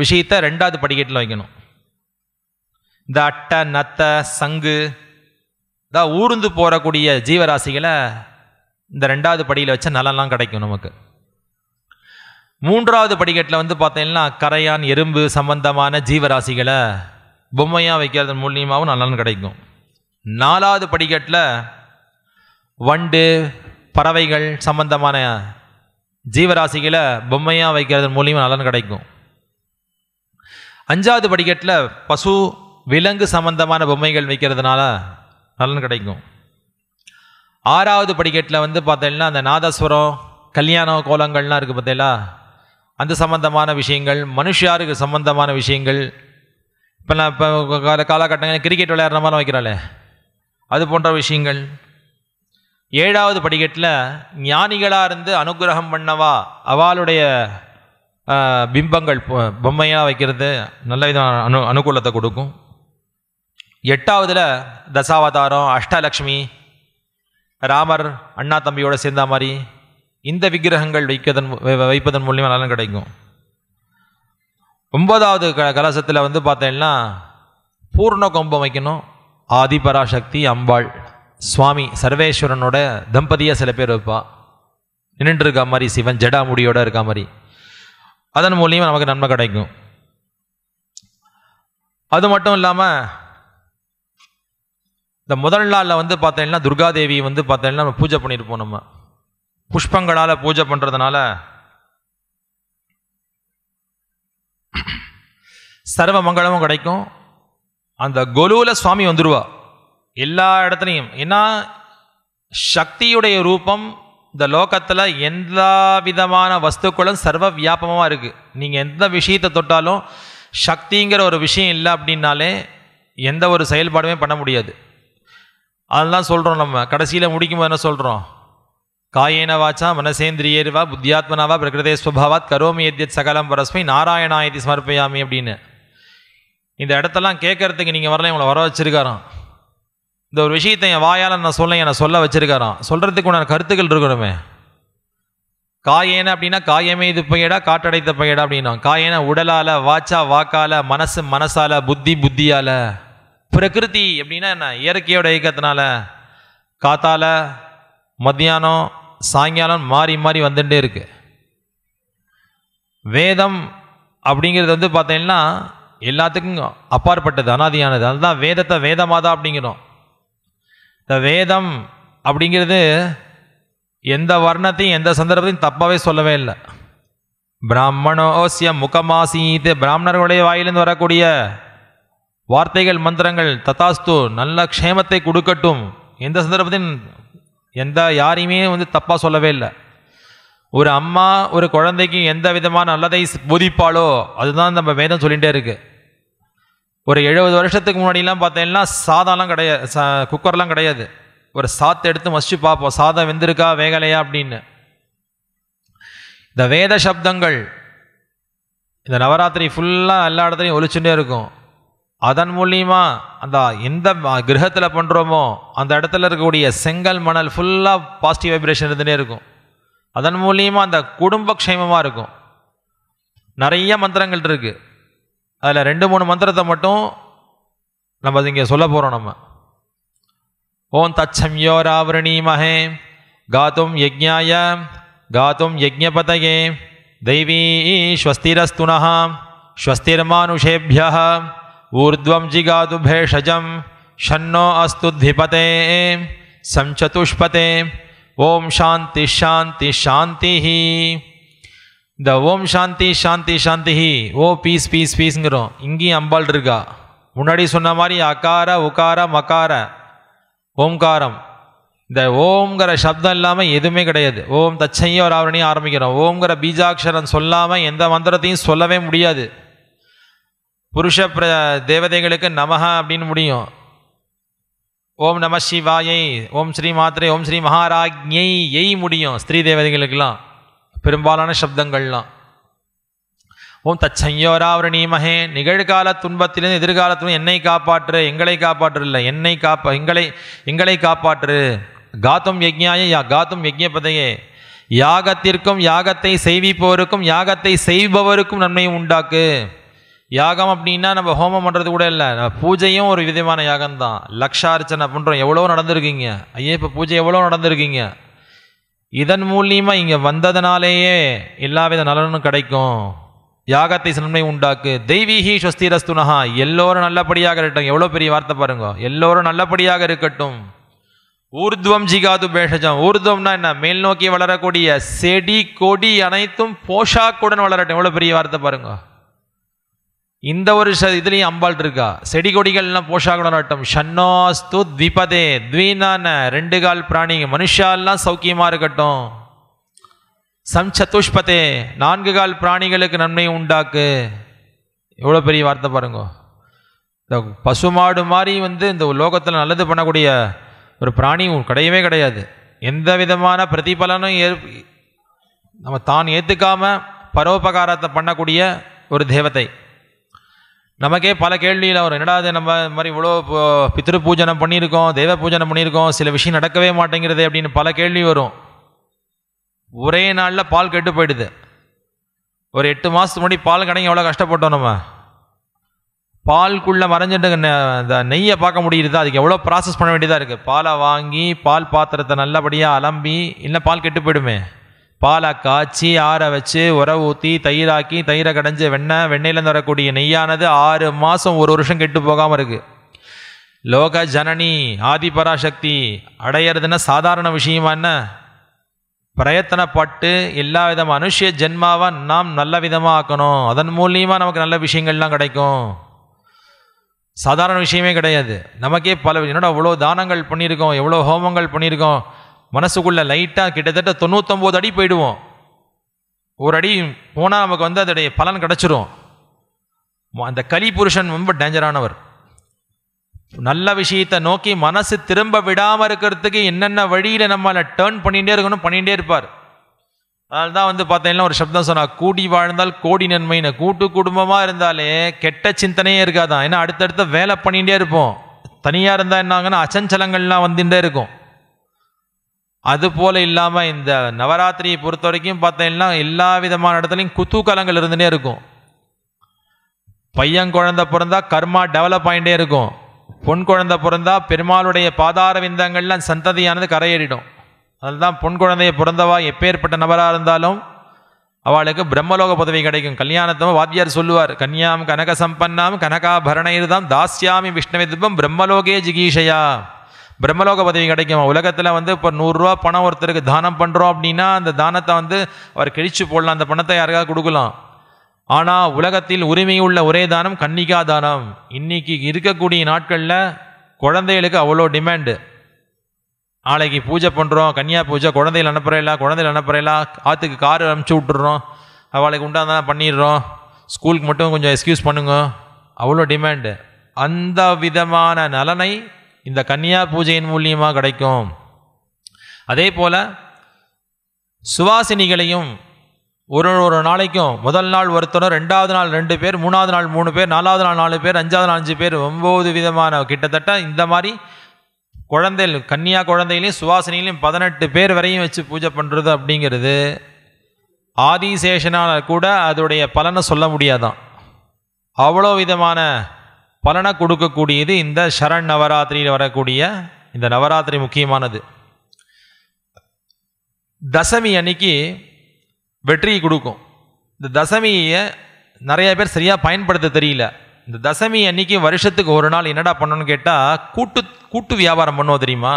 விஷயத்தை ரெண்டாவது படிக்கட்டில் வைக்கணும் இந்த அட்டை நத்தை சங்கு இதாக ஊர்ந்து போகக்கூடிய ஜீவராசிகளை இந்த ரெண்டாவது படியில் வச்சா நல்லெல்லாம் கிடைக்கும் நமக்கு மூன்றாவது படிக்கட்டில் வந்து பார்த்தீங்கன்னா கரையான் எறும்பு சம்பந்தமான ஜீவராசிகளை பொம்மையாக வைக்கிறது மூலியமாகவும் நலன் கிடைக்கும் நாலாவது படிக்கட்டில் வண்டு பறவைகள் சம்பந்தமான ஜீவராசிகளை பொம்மையாக வைக்கிறது மூலியமாக நலன் கிடைக்கும் அஞ்சாவது படிக்கட்டில் பசு விலங்கு சம்பந்தமான பொம்மைகள் வைக்கிறதுனால நலன் கிடைக்கும் ஆறாவது படிக்கட்டில் வந்து பார்த்தீங்கன்னா அந்த நாதஸ்வரம் கல்யாண கோலங்கள்லாம் இருக்குது பார்த்தீங்களா அந்த சம்மந்தமான விஷயங்கள் மனுஷாருக்கு சம்மந்தமான விஷயங்கள் இப்போ நான் இப்போ கால காலகட்டங்களில் கிரிக்கெட் விளையாடுற மாதிரி வைக்கிறாளே அது போன்ற விஷயங்கள் ஏழாவது படிக்கட்டில் ஞானிகளாக இருந்து அனுகிரகம் பண்ணவா அவளுடைய பிம்பங்கள் பொம்மையாக வைக்கிறது நல்ல விதமான அனு அனுகூலத்தை கொடுக்கும் எட்டாவதில் தசாவதாரம் அஷ்டலக்ஷ்மி ராமர் அண்ணா தம்பியோடு சேர்ந்த மாதிரி இந்த விக்கிரகங்கள் வைக்கதன் வைப்பதன் மூலியமாக நலன் கிடைக்கும் ஒன்பதாவது க கலசத்தில் வந்து பார்த்தீங்கன்னா பூர்ண கொம்பம் வைக்கணும் ஆதிபராசக்தி அம்பாள் சுவாமி சர்வேஸ்வரனோட தம்பதியாக சில பேர் வைப்பா நின்றுட்டு இருக்கா மாதிரி சிவன் ஜடாமுடியோடு இருக்கா மாதிரி அதன் மூலியமாக நமக்கு நன்மை கிடைக்கும் அது மட்டும் இல்லாமல் இந்த முதல் நாளில் வந்து பார்த்தீங்கன்னா துர்காதேவி வந்து பார்த்தீங்கன்னா நம்ம பூஜை பண்ணியிருப்போம் நம்ம புஷ்பங்களால் பூஜை பண்ணுறதுனால சர்வ மங்களமும் கிடைக்கும் அந்த கொலுவில் சுவாமி வந்துடுவா எல்லா இடத்துலையும் ஏன்னா சக்தியுடைய ரூபம் இந்த லோகத்தில் எல்லா விதமான வஸ்துக்களும் சர்வ வியாபமாக இருக்குது நீங்கள் எந்த விஷயத்தை தொட்டாலும் சக்திங்கிற ஒரு விஷயம் இல்லை அப்படின்னாலே எந்த ஒரு செயல்பாடுமே பண்ண முடியாது அதெல்லாம் சொல்கிறோம் நம்ம கடைசியில் முடிக்கும்போது என்ன சொல்கிறோம் காயேன வாச்சா மனசேந்திரியர்வா புத்தியாத்மனாவா பிரகிருதே ஸ்வபாவாத் கரோமி எத்யத் சகலம் பரஸ்மை நாராயணாயதி சமர்ப்பயாமி அப்படின்னு இந்த இடத்தெல்லாம் கேட்கறதுக்கு நீங்கள் வரல இவங்களை வர வச்சுருக்காரோ இந்த ஒரு விஷயத்தை என் வாயால் நான் சொல்ல என்னை சொல்ல வச்சுருக்காரான் சொல்கிறதுக்கு உண்டான கருத்துக்கள் இருக்கணுமே காயேன அப்படின்னா காயமே இது பையடா காட்டடைத்த பையடா அப்படின்னா காயேன உடலால் வாச்சா வாக்கால் மனசு மனசால் புத்தி புத்தியால் பிரகிருதி அப்படின்னா என்ன இயற்கையோட இயக்கத்தினால காத்தால் மத்தியானம் சாயங்காலம் மாறி மாறி வந்துட்டே இருக்கு வேதம் அப்படிங்கிறது வந்து பார்த்தீங்கன்னா எல்லாத்துக்கும் அப்பாற்பட்டது அனாதியானது அதுதான் வேதத்தை வேதமாதா அப்படிங்கிறோம் இந்த வேதம் அப்படிங்கிறது எந்த வர்ணத்தையும் எந்த சந்தர்ப்பத்தையும் தப்பாகவே சொல்லவே இல்லை பிராமணோசிய இது பிராமணர்களுடைய வாயிலிருந்து வரக்கூடிய வார்த்தைகள் மந்திரங்கள் தத்தாஸ்து நல்ல க்ஷேமத்தை கொடுக்கட்டும் எந்த சந்தர்ப்பத்தையும் எந்த யாரையுமே வந்து தப்பாக சொல்லவே இல்லை ஒரு அம்மா ஒரு குழந்தைக்கு எந்த விதமான நல்லதை போதிப்பாளோ அதுதான் நம்ம வேதம் சொல்லிகிட்டே இருக்குது ஒரு எழுபது வருஷத்துக்கு முன்னாடிலாம் பார்த்தீங்கன்னா சாதம்லாம் கிடையாது சா குக்கர்லாம் கிடையாது ஒரு சாத்தை எடுத்து மசிச்சு பார்ப்போம் சாதம் வெந்திருக்கா வேகலையா அப்படின்னு இந்த வேத சப்தங்கள் இந்த நவராத்திரி ஃபுல்லாக எல்லா இடத்துலையும் ஒழிச்சுட்டே இருக்கும் அதன் மூலியமாக அந்த எந்த கிரகத்தில் பண்ணுறோமோ அந்த இடத்துல இருக்கக்கூடிய செங்கல் மணல் ஃபுல்லாக பாசிட்டிவ் வைப்ரேஷன் இருந்துகிட்டே இருக்கும் அதன் மூலியமாக அந்த குடும்ப க்ஷேமமாக இருக்கும் நிறைய மந்திரங்கள் இருக்குது இல்ல ரெண்டு மூணு மந்திரத்தை மட்டும் நம்ம இங்க சொல்ல போறோம் நம்ம ஓம் தச்சமியோ ராவரணி மஹே காதும் யஜ்ஞாய காதும் யஜ்ஞபதயே தெய்वी ஸ்வஸ்திரस्तु نحா ஸ்வஸ்திரமானுஷேભ્ય ஊர்த્વம் ஜிகாதுபேஷஜம் ஷన్నో அஸ்துதிபதே சஞ்சதுஷ்டபதே ஓம் சாந்தி சாந்தி சாந்தி இந்த ஓம் சாந்தி சாந்தி சாந்தி ஓ பீஸ் பீஸ் பீஸ்ங்கிறோம் இங்கேயும் அம்பாள் இருக்கா முன்னாடி சொன்ன மாதிரி அகார உகார மகார ஓம்காரம் இந்த ஓம்ங்கிற சப்தம் இல்லாமல் எதுவுமே கிடையாது ஓம் தச்சையும் ஒரு ஆவரணையும் ஆரம்பிக்கிறோம் ஓம்ங்கிற பீஜாட்சரம் சொல்லாமல் எந்த மந்திரத்தையும் சொல்லவே முடியாது புருஷ பிர தேவதைகளுக்கு நமஹ அப்படின்னு முடியும் ஓம் நம சிவாயை ஓம் ஸ்ரீ மாத்திரை ஓம் ஸ்ரீ மகாராஜ்யை எய் முடியும் ஸ்ரீ தேவதைகளுக்கெல்லாம் பெரும்பாலான சப்தங்கள்லாம் ஓம் தச்சையோராவரணி மகே நிகழ்கால துன்பத்திலிருந்து எதிர்காலத்திலும் என்னை காப்பாற்று எங்களை காப்பாற்று இல்லை என்னை காப்பா எங்களை எங்களை காப்பாற்று காத்தும் யஜ்ஞாய காத்தும் யஜ்ஞபதையே யாகத்திற்கும் யாகத்தை செய்விப்பவருக்கும் யாகத்தை செய்பவருக்கும் நன்மையை உண்டாக்கு யாகம் அப்படின்னா நம்ம ஹோமம் பண்ணுறது கூட இல்லை பூஜையும் ஒரு விதமான யாகம்தான் லக்ஷார்ச்சனை பண்ணுறோம் எவ்வளோ நடந்திருக்கீங்க ஐயா இப்போ பூஜை எவ்வளோ நடந்திருக்கீங்க இதன் மூலியமாக இங்கே வந்ததுனாலேயே எல்லாவித நலனும் கிடைக்கும் யாகத்தை நன்மை உண்டாக்கு தெய்வீகி ஸ்வஸ்திரஸ்துனஹா எல்லோரும் நல்லபடியாக இருக்கட்டும் எவ்வளோ பெரிய வார்த்தை பாருங்க எல்லோரும் நல்லபடியாக இருக்கட்டும் ஊர்துவம் ஜிகாது பேஷஜம் ஊர்துவம்னா என்ன மேல் நோக்கி வளரக்கூடிய செடி கொடி அனைத்தும் போஷாக்குடன் வளரட்டும் எவ்வளோ பெரிய வார்த்தை பாருங்க இந்த ஒரு இதுலேயும் அம்பாள் இருக்கா செடி கொடிகள்லாம் போஷாக நட்டம் ஷன்னாஸ்து த்விபதே த்வீனான ரெண்டு கால் பிராணிங்க மனுஷாலெலாம் சௌக்கியமாக இருக்கட்டும் சம் சத்துஷ்பதே நான்கு கால் பிராணிகளுக்கு நன்மை உண்டாக்கு எவ்வளோ பெரிய வார்த்தை பாருங்க இந்த பசுமாடு மாதிரி வந்து இந்த லோகத்தில் நல்லது பண்ணக்கூடிய ஒரு பிராணி கிடையவே கிடையாது எந்த விதமான பிரதிபலனும் ஏ நம்ம தான் ஏற்றுக்காமல் பரோபகாரத்தை பண்ணக்கூடிய ஒரு தேவதை நமக்கே பல கேள்வியில் வரும் என்னடா நம்ம இந்த மாதிரி இவ்வளோ பித்திரு பூஜனை பண்ணியிருக்கோம் தெய்வ பூஜனை பண்ணியிருக்கோம் சில விஷயம் நடக்கவே மாட்டேங்கிறது அப்படின்னு பல கேள்வி வரும் ஒரே நாளில் பால் கெட்டு போயிடுது ஒரு எட்டு மாதத்துக்கு முன்னாடி பால் கடைங்க எவ்வளோ கஷ்டப்பட்டோம் நம்ம பால்குள்ளே மறைஞ்சிட்டு இந்த நெய்யை பார்க்க முடியுதா அதுக்கு எவ்வளோ ப்ராசஸ் பண்ண வேண்டியதாக இருக்குது பாலை வாங்கி பால் பாத்திரத்தை நல்லபடியாக அலம்பி இல்லை பால் கெட்டு போயிடுமே பாலை காய்ச்சி ஆற வச்சு உர ஊற்றி தயிராக்கி தயிரை கடைஞ்சி வெண்ணெய் வெண்ணெயிலேருந்து வரக்கூடிய நெய்யானது ஆறு மாதம் ஒரு வருஷம் கெட்டு போகாமல் இருக்குது லோக ஜனனி பராசக்தி அடையிறதுன்னா சாதாரண விஷயமா என்ன பிரயத்தனப்பட்டு எல்லா வித மனுஷ ஜென்மாவை நாம் நல்ல விதமாக ஆக்கணும் அதன் மூலியமாக நமக்கு நல்ல விஷயங்கள்லாம் கிடைக்கும் சாதாரண விஷயமே கிடையாது நமக்கே பல என்னோட அவ்வளோ தானங்கள் பண்ணியிருக்கோம் எவ்வளோ ஹோமங்கள் பண்ணியிருக்கோம் மனசுக்குள்ளே லைட்டாக கிட்டத்தட்ட தொண்ணூத்தொம்பது அடி போயிடுவோம் ஒரு அடி போனால் நமக்கு வந்து அதோடைய பலன் கிடச்சிரும் அந்த கலி புருஷன் ரொம்ப டேஞ்சரானவர் நல்ல விஷயத்தை நோக்கி மனசு திரும்ப விடாமல் இருக்கிறதுக்கு என்னென்ன வழியில் நம்மளை டேர்ன் பண்ணிகிட்டே இருக்கணும் பண்ணிகிட்டே இருப்பார் அதனால தான் வந்து பார்த்தீங்கன்னா ஒரு சப்தம் சொன்னால் கூடி வாழ்ந்தால் கோடி நன்மைன்னு கூட்டு குடும்பமாக இருந்தாலே கெட்ட சிந்தனையே இருக்காதான் ஏன்னா அடுத்தடுத்த வேலை பண்ணிகிட்டே இருப்போம் தனியாக இருந்தால் என்னாங்கன்னா அச்சஞ்சலங்கள்லாம் வந்துட்டே இருக்கும் அது போல இல்லாமல் இந்த நவராத்திரியை பொறுத்த வரைக்கும் பார்த்தீங்கன்னா எல்லா விதமான இடத்துலையும் குத்துக்கலங்கள் இருந்துகிட்டே இருக்கும் பையன் குழந்தை பிறந்தா கர்மா டெவலப் ஆகிட்டே இருக்கும் பொன் குழந்தை பிறந்தா பெருமாளுடைய பாதார விந்தங்கள்லாம் சந்ததியானது கரையேறிடும் அதுதான் பொன் குழந்தைய பிறந்தவா எப்பேற்பட்ட நபராக இருந்தாலும் அவளுக்கு பிரம்மலோக பதவி கிடைக்கும் கல்யாணத்தம் வாத்தியார் சொல்லுவார் கன்யாம் கனக சம்பன்னாம் தான் தாஸ்யாமி விஷ்ணவித்பம் பிரம்மலோகே ஜிகீஷயா பிரம்மலோக பதவி கிடைக்கும் உலகத்தில் வந்து இப்போ நூறுரூவா பணம் ஒருத்தருக்கு தானம் பண்ணுறோம் அப்படின்னா அந்த தானத்தை வந்து அவர் கிழிச்சு போடலாம் அந்த பணத்தை யாருக்காவது கொடுக்கலாம் ஆனால் உலகத்தில் உரிமை உள்ள ஒரே தானம் கன்னிகா தானம் இன்னைக்கு இருக்கக்கூடிய நாட்களில் குழந்தைகளுக்கு அவ்வளோ டிமாண்டு நாளைக்கு பூஜை பண்ணுறோம் கன்னியா பூஜை குழந்தைகள் அனுப்புகிறேலா குழந்தைகள் அனுப்புகிறேலா ஆற்றுக்கு கார் அனுப்பிச்சி விட்டுறோம் அவளுக்கு உண்டாதான் பண்ணிடுறோம் ஸ்கூலுக்கு மட்டும் கொஞ்சம் எக்ஸ்கியூஸ் பண்ணுங்க அவ்வளோ டிமாண்டு அந்த விதமான நலனை இந்த கன்னியா பூஜையின் மூலியமாக கிடைக்கும் அதே போல் சுவாசினிகளையும் ஒரு ஒரு நாளைக்கும் முதல் நாள் ஒருத்தரும் ரெண்டாவது நாள் ரெண்டு பேர் மூணாவது நாள் மூணு பேர் நாலாவது நாள் நாலு பேர் அஞ்சாவது நாள் அஞ்சு பேர் ஒம்பது விதமான கிட்டத்தட்ட இந்த மாதிரி குழந்தை கன்னியா குழந்தைகளையும் சுவாசினிலையும் பதினெட்டு பேர் வரையும் வச்சு பூஜை பண்ணுறது அப்படிங்கிறது ஆதிசேஷனால் கூட அதோடைய பலனை சொல்ல முடியாதான் அவ்வளோ விதமான பலனை கொடுக்கக்கூடியது இந்த சரண் நவராத்திரியில் வரக்கூடிய இந்த நவராத்திரி முக்கியமானது தசமி அன்னைக்கு வெற்றியை கொடுக்கும் இந்த தசமியை நிறைய பேர் சரியாக பயன்படுத்த தெரியல இந்த தசமி அன்னைக்கு வருஷத்துக்கு ஒரு நாள் என்னடா பண்ணணும்னு கேட்டால் கூட்டு கூட்டு வியாபாரம் பண்ணுவோம் தெரியுமா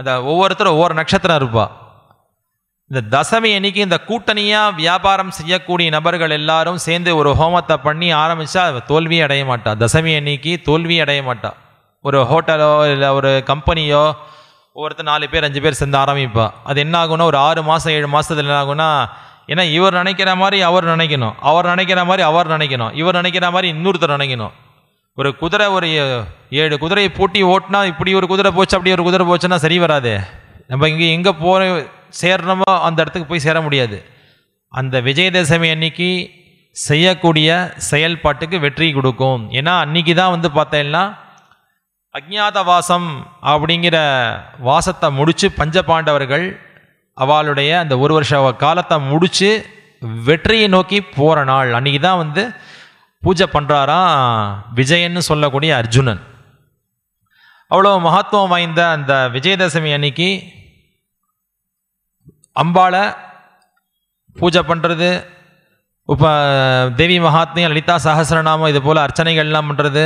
அந்த ஒவ்வொருத்தரும் ஒவ்வொரு நட்சத்திரம் இருப்பாள் இந்த தசமி அன்னைக்கு இந்த கூட்டணியாக வியாபாரம் செய்யக்கூடிய நபர்கள் எல்லாரும் சேர்ந்து ஒரு ஹோமத்தை பண்ணி ஆரம்பித்தா தோல்வி அடைய மாட்டா தசமி அன்னைக்கு தோல்வி அடைய மாட்டா ஒரு ஹோட்டலோ இல்லை ஒரு கம்பெனியோ ஒவ்வொருத்தர் நாலு பேர் அஞ்சு பேர் சேர்ந்து ஆரம்பிப்பா அது என்ன ஆகும்னா ஒரு ஆறு மாதம் ஏழு மாதத்தில் என்ன ஆகும்னா ஏன்னா இவர் நினைக்கிற மாதிரி அவர் நினைக்கணும் அவர் நினைக்கிற மாதிரி அவர் நினைக்கணும் இவர் நினைக்கிற மாதிரி இன்னொருத்தர் நினைக்கணும் ஒரு குதிரை ஒரு ஏழு குதிரையை பூட்டி ஓட்டினா இப்படி ஒரு குதிரை போச்சு அப்படி ஒரு குதிரை போச்சுன்னா சரி வராது நம்ம இங்கே எங்கே போகிற சேரணுமோ அந்த இடத்துக்கு போய் சேர முடியாது அந்த விஜயதசமி அன்னைக்கு செய்யக்கூடிய செயல்பாட்டுக்கு வெற்றி கொடுக்கும் ஏன்னா அன்னைக்கு தான் வந்து பார்த்தேன்னா அக்ஞாத வாசம் அப்படிங்கிற வாசத்தை முடித்து பஞ்ச பாண்டவர்கள் அவளுடைய அந்த ஒரு வருஷ காலத்தை முடித்து வெற்றியை நோக்கி போகிற நாள் அன்றைக்கி தான் வந்து பூஜை பண்ணுறாராம் விஜயன்னு சொல்லக்கூடிய அர்ஜுனன் அவ்வளோ மகத்துவம் வாய்ந்த அந்த விஜயதசமி அன்னைக்கு அம்பாளை பூஜை பண்ணுறது இப்போ தேவி மகாத்மியம் லலிதா சஹசிரநாமம் இது போல் அர்ச்சனைகள்லாம் பண்ணுறது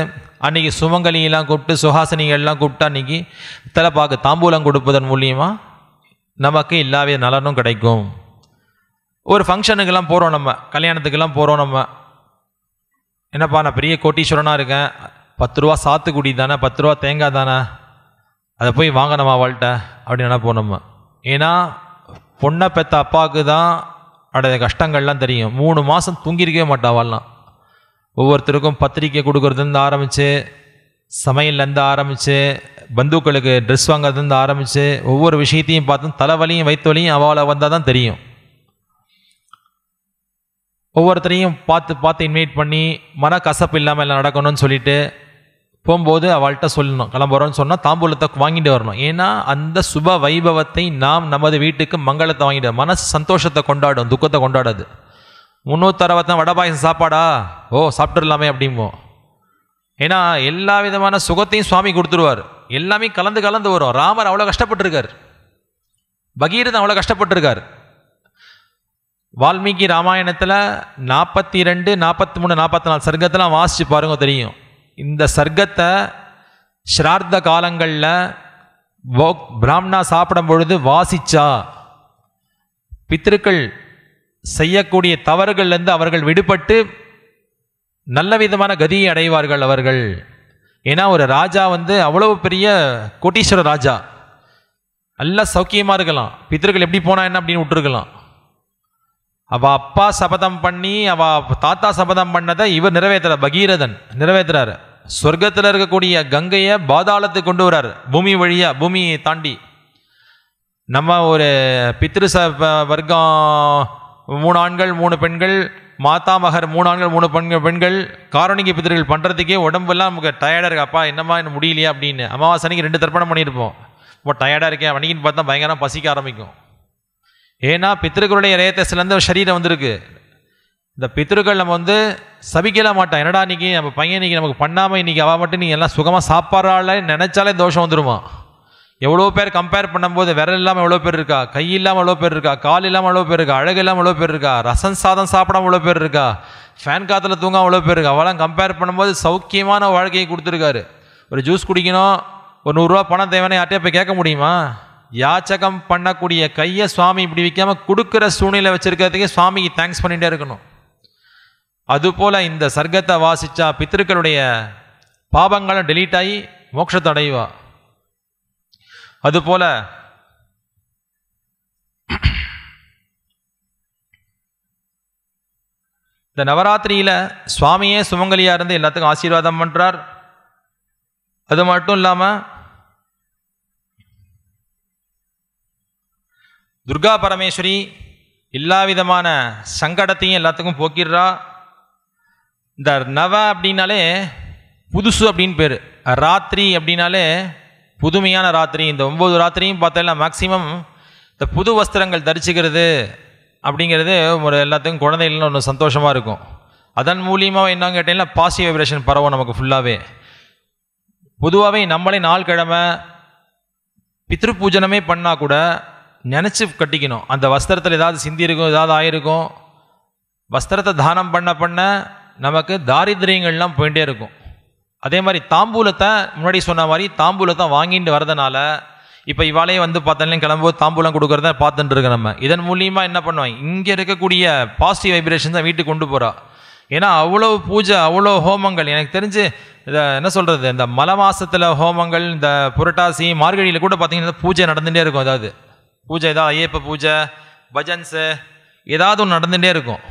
அன்றைக்கி சுமங்கலியெல்லாம் கூப்பிட்டு சுஹாசினிகள்லாம் கூப்பிட்டு அன்றைக்கி தலைப்பாக்கு தாம்பூலம் கொடுப்பதன் மூலியமாக நமக்கு இல்லாத நலனும் கிடைக்கும் ஒரு ஃபங்க்ஷனுக்கெல்லாம் போகிறோம் நம்ம கல்யாணத்துக்கெல்லாம் போகிறோம் நம்ம என்னப்பா நான் பெரிய கோட்டீஸ்வரனாக இருக்கேன் பத்து ரூபா சாத்துக்குடி தானே பத்து ரூபா தேங்காய் தானே அதை போய் வாங்கணுமா அவள்கிட்ட அப்படின்னு நினைப்போம் நம்ம ஏன்னா பொண்ணை பெற்ற அப்பாவுக்கு தான் அடைய கஷ்டங்கள்லாம் தெரியும் மூணு மாதம் தூங்கியிருக்கவே மாட்டாவெல்லாம் ஒவ்வொருத்தருக்கும் பத்திரிக்கை கொடுக்கறதுலேருந்து ஆரம்பித்து சமையல்லேருந்து ஆரம்பித்து பந்துக்களுக்கு ட்ரெஸ் வாங்குறதுலேருந்து ஆரம்பித்து ஒவ்வொரு விஷயத்தையும் பார்த்து தலைவலியும் வலியும் அவளை வந்தால் தான் தெரியும் ஒவ்வொருத்தரையும் பார்த்து பார்த்து இன்வைட் பண்ணி மன கசப்பு இல்லாமல் எல்லாம் நடக்கணும்னு சொல்லிவிட்டு போகும்போது அவள்கிட்ட சொல்லணும் கிளம்புறோன்னு சொன்னால் தாம்பூலத்தை வாங்கிட்டு வரணும் ஏன்னா அந்த சுப வைபவத்தை நாம் நமது வீட்டுக்கு மங்களத்தை வாங்கிட்டு மனசு சந்தோஷத்தை கொண்டாடும் துக்கத்தை கொண்டாடாது முந்நூற்றறுபத்தான் வடை பாயசம் சாப்பாடா ஓ சாப்பிட்டுடலாமே அப்படிம்போம் ஏன்னா எல்லா விதமான சுகத்தையும் சுவாமி கொடுத்துருவார் எல்லாமே கலந்து கலந்து வரும் ராமர் அவ்வளோ கஷ்டப்பட்டிருக்கார் பகீரதன் அவ்வளோ கஷ்டப்பட்டிருக்கார் வால்மீகி ராமாயணத்தில் நாற்பத்தி ரெண்டு நாற்பத்தி மூணு நாற்பத்தி நாலு சர்க்கத்தெல்லாம் வாசித்து பாருங்க தெரியும் இந்த சர்க்கத்தை ஸ்ரார்த்த காலங்களில் போ பிராமணா சாப்பிடும் பொழுது வாசிச்சா பித்திருக்கள் செய்யக்கூடிய தவறுகள்லேருந்து அவர்கள் விடுபட்டு நல்ல விதமான கதியை அடைவார்கள் அவர்கள் ஏன்னா ஒரு ராஜா வந்து அவ்வளவு பெரிய கோட்டீஸ்வர ராஜா நல்லா சௌக்கியமாக இருக்கலாம் பித்திருக்கள் எப்படி போனா என்ன அப்படின்னு விட்டுருக்கலாம் அவள் அப்பா சபதம் பண்ணி அவள் தாத்தா சபதம் பண்ணதை இவர் நிறைவேற்றுறார் பகீரதன் நிறைவேற்றுறாரு சொர்க்கத்தில் இருக்கக்கூடிய கங்கையை பாதாளத்தை கொண்டு வர்றார் பூமி வழியாக பூமியை தாண்டி நம்ம ஒரு பித்ரு ச வர்க்கம் மூணு ஆண்கள் மூணு பெண்கள் மாதா மகர் மூணு ஆண்கள் மூணு பெண்கள் பெண்கள் காரணிக்கு பித்திரிகள் பண்ணுறதுக்கே உடம்பெல்லாம் நமக்கு டயர்டாக இருக்கு அப்பா என்னம்மா என்ன முடியலையா அப்படின்னு அமாவாசை அன்றைக்கி ரெண்டு தர்ப்பணம் பண்ணியிருப்போம் ரொம்ப டயர்டாக இருக்கேன் அன்றைக்கின்னு பார்த்தா பயங்கரம் பசிக்க ஆரம்பிக்கும் ஏன்னா பித்திருக்களுடைய ரேத்தை சரீரம் வந்திருக்கு இந்த பித்திருக்கள் நம்ம வந்து சபிக்கல மாட்டோம் என்னடா இன்றைக்கி நம்ம பையன் இன்றைக்கி நமக்கு பண்ணாமல் இன்றைக்கி அவள் மட்டும் நீங்கள் எல்லாம் சுகமாக சாப்பிட்றாள் நினச்சாலே தோஷம் வந்துடுமா எவ்வளோ பேர் கம்பேர் பண்ணும்போது விரல் இல்லாமல் எவ்வளோ பேர் இருக்கா கை இல்லாமல் எவ்வளோ பேர் இருக்கா கால் இல்லாமல் எவ்வளோ பேர் இருக்கா அழகு இல்லாமல் எவ்வளோ பேர் இருக்கா ரசம் சாதம் சாப்பிடாம எவ்வளோ பேர் இருக்கா ஃபேன் காற்றுல தூங்க அவ்வளோ பேர் இருக்கா அவெல்லாம் கம்பேர் பண்ணும்போது சௌக்கியமான வாழ்க்கையை கொடுத்துருக்காரு ஒரு ஜூஸ் குடிக்கணும் ஒரு நூறுரூவா பணம் தேவைன்னு யார்ட்டே போய் கேட்க முடியுமா யாச்சகம் பண்ணக்கூடிய கையை சுவாமி இப்படி விற்காமல் கொடுக்குற சூழ்நிலை வச்சுருக்கிறதுக்கே சுவாமிக்கு தேங்க்ஸ் பண்ணிகிட்டே இருக்கணும் அதுபோல் இந்த சர்க்கத்தை வாசித்தா பித்திருக்களுடைய பாபங்களும் டெலீட் ஆகி மோட்சத்தை அடைவா அதுபோல் இந்த நவராத்திரியில் சுவாமியே சுமங்கலியாக இருந்து எல்லாத்துக்கும் ஆசீர்வாதம் பண்ணுறார் அது மட்டும் இல்லாமல் துர்கா பரமேஸ்வரி எல்லா விதமான சங்கடத்தையும் எல்லாத்துக்கும் போக்கிடுறா இந்த நவ அப்படின்னாலே புதுசு அப்படின்னு பேர் ராத்திரி அப்படின்னாலே புதுமையான ராத்திரி இந்த ஒம்பது ராத்திரியும் பார்த்தாலும் மேக்சிமம் இந்த புது வஸ்திரங்கள் தரிச்சுக்கிறது அப்படிங்கிறது ஒரு எல்லாத்துக்கும் குழந்தைகள்னு ஒன்று சந்தோஷமாக இருக்கும் அதன் மூலியமாக என்னங்க கேட்டிங்கன்னா பாசிட்டிவ் வைப்ரேஷன் பரவும் நமக்கு ஃபுல்லாகவே பொதுவாகவே நம்மளே நாள் கிழமை பித்ரு பூஜனமே பண்ணால் கூட நினச்சி கட்டிக்கணும் அந்த வஸ்திரத்தில் ஏதாவது சிந்தி இருக்கும் ஏதாவது ஆயிருக்கும் வஸ்திரத்தை தானம் பண்ண பண்ண நமக்கு தாரித்திரியங்கள்லாம் போயிட்டே இருக்கும் அதே மாதிரி தாம்பூலத்தை முன்னாடி சொன்ன மாதிரி தாம்பூலத்தை வாங்கிட்டு வரதுனால இப்போ இவாளையே வந்து பார்த்தாலும் கிளம்பும்போது தாம்பூலம் கொடுக்குறத பார்த்துட்டு இருக்கோம் நம்ம இதன் மூலியமாக என்ன பண்ணுவாங்க இங்கே இருக்கக்கூடிய பாசிட்டிவ் வைப்ரேஷன் தான் வீட்டுக்கு கொண்டு போகிறா ஏன்னா அவ்வளோ பூஜை அவ்வளோ ஹோமங்கள் எனக்கு தெரிஞ்சு இதை என்ன சொல்கிறது இந்த மலை மாதத்தில் ஹோமங்கள் இந்த புரட்டாசி மார்கழியில் கூட பார்த்தீங்கன்னா பூஜை நடந்துகிட்டே இருக்கும் அதாவது பூஜை ஏதாவது ஐயப்ப பூஜை பஜன்ஸு ஏதாவது ஒன்று நடந்துகிட்டே இருக்கும்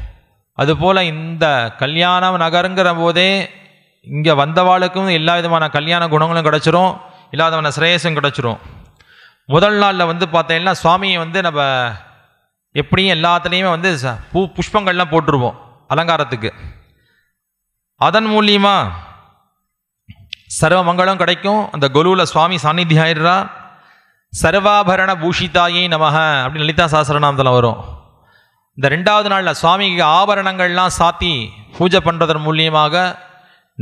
அதுபோல் இந்த கல்யாணம் நகருங்கிற போதே இங்கே வந்தவாளுக்கும் எல்லா விதமான கல்யாண குணங்களும் கிடச்சிரும் இல்லாதவன சிரேயசும் கிடச்சிரும் முதல் நாளில் வந்து பார்த்தீங்கன்னா சுவாமியை வந்து நம்ம எப்படியும் எல்லாத்துலேயுமே வந்து பூ புஷ்பங்கள்லாம் போட்டுருவோம் அலங்காரத்துக்கு அதன் மூலியமாக சர்வமங்கலம் கிடைக்கும் அந்த கொலுவில் சுவாமி சாநித்தி ஆயிடுறா சர்வாபரண பூஷிதாயை நமக அப்படின்னு லலிதா சாஸ்திரநாமத்தில் வரும் இந்த ரெண்டாவது நாளில் சுவாமிக்கு ஆபரணங்கள்லாம் சாத்தி பூஜை பண்ணுறதன் மூலியமாக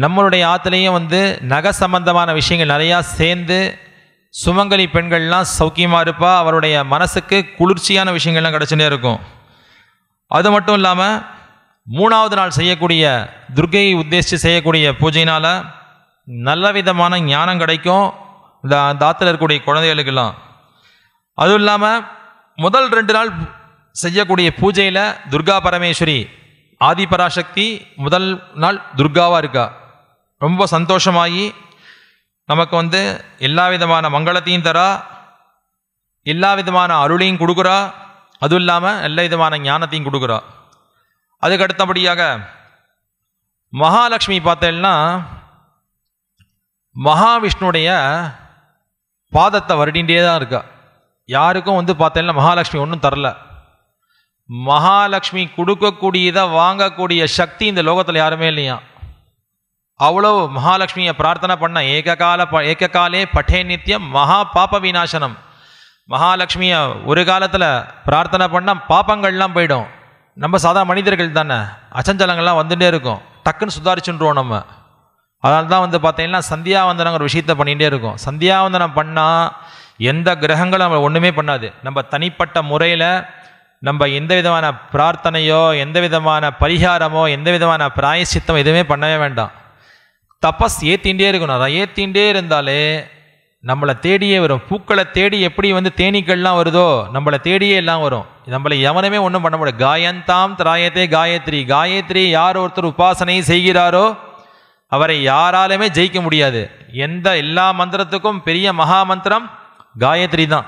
நம்மளுடைய ஆற்றுலையும் வந்து நகை சம்பந்தமான விஷயங்கள் நிறையா சேர்ந்து சுமங்கலி பெண்கள்லாம் சௌக்கியமாக இருப்பா அவருடைய மனசுக்கு குளிர்ச்சியான விஷயங்கள்லாம் கிடச்சுட்டே இருக்கும் அது மட்டும் இல்லாமல் மூணாவது நாள் செய்யக்கூடிய துர்கையை உத்தேசித்து செய்யக்கூடிய பூஜையினால் நல்ல விதமான ஞானம் கிடைக்கும் இந்த தாத்தில் இருக்கக்கூடிய குழந்தைகளுக்கெல்லாம் அதுவும் இல்லாமல் முதல் ரெண்டு நாள் செய்யக்கூடிய பூஜையில் துர்கா பரமேஸ்வரி ஆதி பராசக்தி முதல் நாள் துர்காவாக இருக்கா ரொம்ப சந்தோஷமாகி நமக்கு வந்து எல்லா விதமான மங்களத்தையும் தரா எல்லா விதமான அருளையும் கொடுக்குறா அதுவும் இல்லாமல் எல்லா விதமான ஞானத்தையும் கொடுக்குறா அதுக்கு அடுத்தபடியாக மகாலட்சுமி பார்த்தேன்னா மகாவிஷ்ணுடைய பாதத்தை வருடின்றே தான் இருக்கா யாருக்கும் வந்து பார்த்தேன்னா மகாலட்சுமி ஒன்றும் தரல மகாலட்சுமி கொடுக்கக்கூடியதை வாங்கக்கூடிய சக்தி இந்த லோகத்தில் யாருமே இல்லையா அவ்வளோ மகாலட்சுமியை பிரார்த்தனை பண்ண ஏககால ப ஏககாலே பட்டே நித்தியம் மகா பாப விநாசனம் மகாலட்சுமியை ஒரு காலத்தில் பிரார்த்தனை பண்ணால் பாப்பங்கள்லாம் போயிடும் நம்ம சாதாரண மனிதர்கள் தானே அச்சஞ்சலங்கள்லாம் வந்துகிட்டே இருக்கும் டக்குன்னு சுதாரிச்சுன்றோம் நம்ம அதனால தான் வந்து பார்த்தீங்கன்னா சந்தியாவந்தனங்கிற விஷயத்த பண்ணிகிட்டே இருக்கும் சந்தியாவந்தனம் பண்ணால் எந்த கிரகங்களும் நம்ம ஒன்றுமே பண்ணாது நம்ம தனிப்பட்ட முறையில் நம்ம எந்த விதமான பிரார்த்தனையோ எந்த விதமான பரிகாரமோ எந்த விதமான பிராயசித்தம் எதுவுமே பண்ணவே வேண்டாம் தபஸ் ஏற்றிகிட்டே இருக்கணும் அதை ஏற்றிகிட்டே இருந்தாலே நம்மளை தேடியே வரும் பூக்களை தேடி எப்படி வந்து தேனீக்கள்லாம் வருதோ நம்மளை தேடியே எல்லாம் வரும் நம்மளை எவனுமே ஒன்றும் பண்ண முடியாது காயந்தாம் திராயத்தே காயத்ரி காயத்ரி யார் ஒருத்தர் உபாசனை செய்கிறாரோ அவரை யாராலுமே ஜெயிக்க முடியாது எந்த எல்லா மந்திரத்துக்கும் பெரிய மகா மந்திரம் காயத்ரி தான்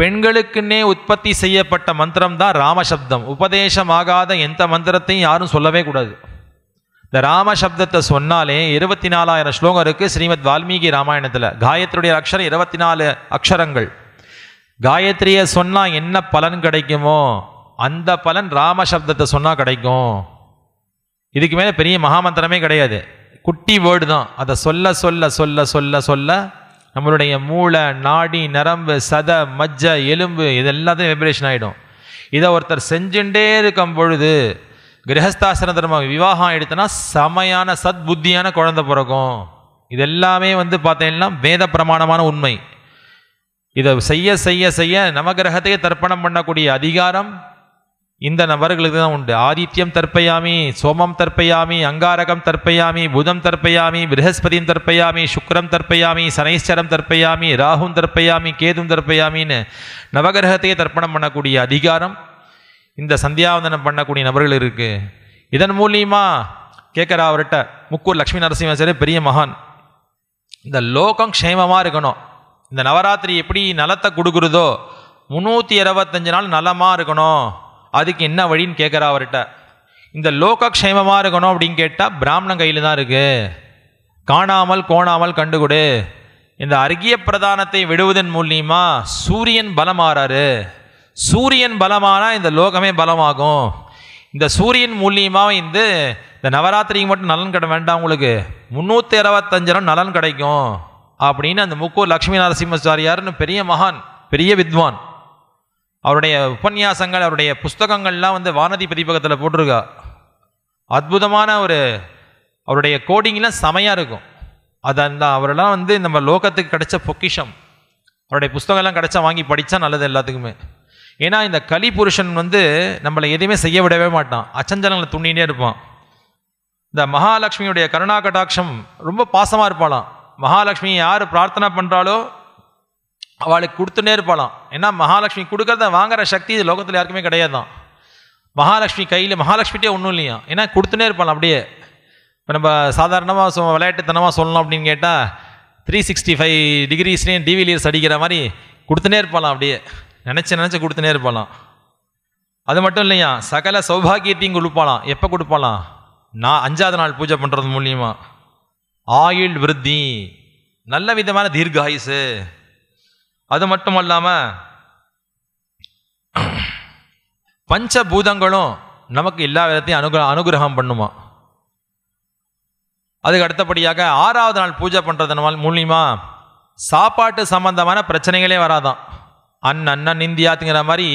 பெண்களுக்குன்னே உற்பத்தி செய்யப்பட்ட மந்திரம் தான் ராமசப்தம் உபதேசமாகாத எந்த மந்திரத்தையும் யாரும் சொல்லவே கூடாது இந்த ராமசப்தத்தை சொன்னாலே இருபத்தி நாலாயிரம் ஸ்லோகம் இருக்குது ஸ்ரீமத் வால்மீகி ராமாயணத்தில் காயத்ரியுடைய அக்ஷரம் இருபத்தி நாலு அக்ஷரங்கள் காயத்ரியை சொன்னால் என்ன பலன் கிடைக்குமோ அந்த பலன் ராமசப்தத்தை சொன்னால் கிடைக்கும் இதுக்கு மேலே பெரிய மகாமந்திரமே கிடையாது குட்டி வேர்டு தான் அதை சொல்ல சொல்ல சொல்ல சொல்ல சொல்ல நம்மளுடைய மூளை நாடி நரம்பு சத மஜ்ஜ எலும்பு இது எல்லாத்தையும் வைப்ரேஷன் ஆகிடும் இதை ஒருத்தர் செஞ்சுட்டே இருக்கும் பொழுது கிரகஸ்தாசன தர்மம் விவாகம் எடுத்தோன்னா செமையான சத் புத்தியான குழந்த பிறக்கும் இது எல்லாமே வந்து பார்த்தீங்கன்னா வேத பிரமாணமான உண்மை இதை செய்ய செய்ய செய்ய நவகிரகத்தையே தர்ப்பணம் பண்ணக்கூடிய அதிகாரம் இந்த நபர்களுக்கு தான் உண்டு ஆதித்யம் தற்பயாமி சோமம் தற்பயாமி அங்காரகம் தற்பயாமி புதம் தற்பையாமி பிருகஸ்பதியும் தற்பையாமி சுக்கரம் தற்பயாமி சனைஸ்வரம் தற்பையாமி ராகும் தற்பையாமி கேதும் தற்பையாமின்னு நவகிரகத்தையே தர்ப்பணம் பண்ணக்கூடிய அதிகாரம் இந்த சந்தியாவந்தனம் பண்ணக்கூடிய நபர்கள் இருக்குது இதன் மூலியமாக கேட்குறா அவர்கிட்ட முக்கூர் லக்ஷ்மி நரசிம்மசரி பெரிய மகான் இந்த லோகம் க்ஷேமமாக இருக்கணும் இந்த நவராத்திரி எப்படி நலத்தை கொடுக்குறதோ முந்நூற்றி இருபத்தஞ்சு நாள் நலமாக இருக்கணும் அதுக்கு என்ன வழின்னு கேட்குறா அவர்கிட்ட இந்த லோக க்ஷேமமாக இருக்கணும் அப்படின்னு கேட்டால் பிராமணன் கையில் தான் இருக்குது காணாமல் கோணாமல் கண்டுகொடு இந்த அருகிய பிரதானத்தை விடுவதன் மூலியமாக சூரியன் பலமாறாரு சூரியன் பலமானால் இந்த லோகமே பலமாகும் இந்த சூரியன் மூலியமாக வந்து இந்த நவராத்திரிக்கு மட்டும் நலன் கிட வேண்டாம் உங்களுக்கு முந்நூற்றி அறுபத்தஞ்சு நலன் கிடைக்கும் அப்படின்னு அந்த முக்கூர் லக்ஷ்மி நரசிம்மச்சாரியார்னு பெரிய மகான் பெரிய வித்வான் அவருடைய உபன்யாசங்கள் அவருடைய புஸ்தகங்கள்லாம் வந்து வானதி பதிப்பகத்தில் போட்டிருக்கா அற்புதமான ஒரு அவருடைய கோடிங்லாம் செமையாக இருக்கும் அது அந்த அவரெல்லாம் வந்து நம்ம லோகத்துக்கு கிடைச்ச பொக்கிஷம் அவருடைய புஸ்தகம்லாம் கிடச்சா வாங்கி படித்தா நல்லது எல்லாத்துக்குமே ஏன்னா இந்த கலி புருஷன் வந்து நம்மளை எதுவுமே செய்ய விடவே மாட்டான் அச்சஞ்சலங்களை துண்ணினே இருப்பான் இந்த மகாலட்சுமியுடைய கருணா கடாட்சம் ரொம்ப பாசமாக இருப்பாளாம் மகாலட்சுமி யார் பிரார்த்தனை பண்ணுறாலோ அவளுக்கு கொடுத்துட்டே இருப்பாளாம் ஏன்னா மகாலட்சுமி கொடுக்குறத வாங்குற சக்தி இது லோகத்தில் யாருக்குமே கிடையாது தான் மகாலட்சுமி கையில் மகாலட்சுமிகிட்டே ஒன்றும் இல்லையா ஏன்னா கொடுத்துனே இருப்பாள் அப்படியே இப்போ நம்ம சாதாரணமாக சொ விளையாட்டுத்தனமாக சொல்லணும் அப்படின்னு கேட்டால் த்ரீ சிக்ஸ்டி ஃபைவ் டிகிரிஸ்லேயும் டிவிலியர்ஸ் அடிக்கிற மாதிரி கொடுத்துனே இருப்பாளாம் அப்படியே நினச்சி நினச்சி கொடுத்துனே இருப்பாளாம் அது மட்டும் இல்லையா சகல சௌபாகியத்தையும் கொடுப்பாளாம் எப்போ கொடுப்பாளாம் நான் அஞ்சாவது நாள் பூஜை பண்ணுறது மூலியமாக ஆயுள் விருத்தி நல்ல விதமான தீர்காயுசு அது மட்டும் அல்லாமல் பஞ்சபூதங்களும் நமக்கு எல்லா விதத்தையும் அனுகிர அனுகிரகம் பண்ணுமா அதுக்கு அடுத்தபடியாக ஆறாவது நாள் பூஜை பண்ணுறதுனால மூலியமா சாப்பாட்டு சம்பந்தமான பிரச்சனைகளே வராதான் அன் அண்ணன் இந்தியாத்துங்கிற மாதிரி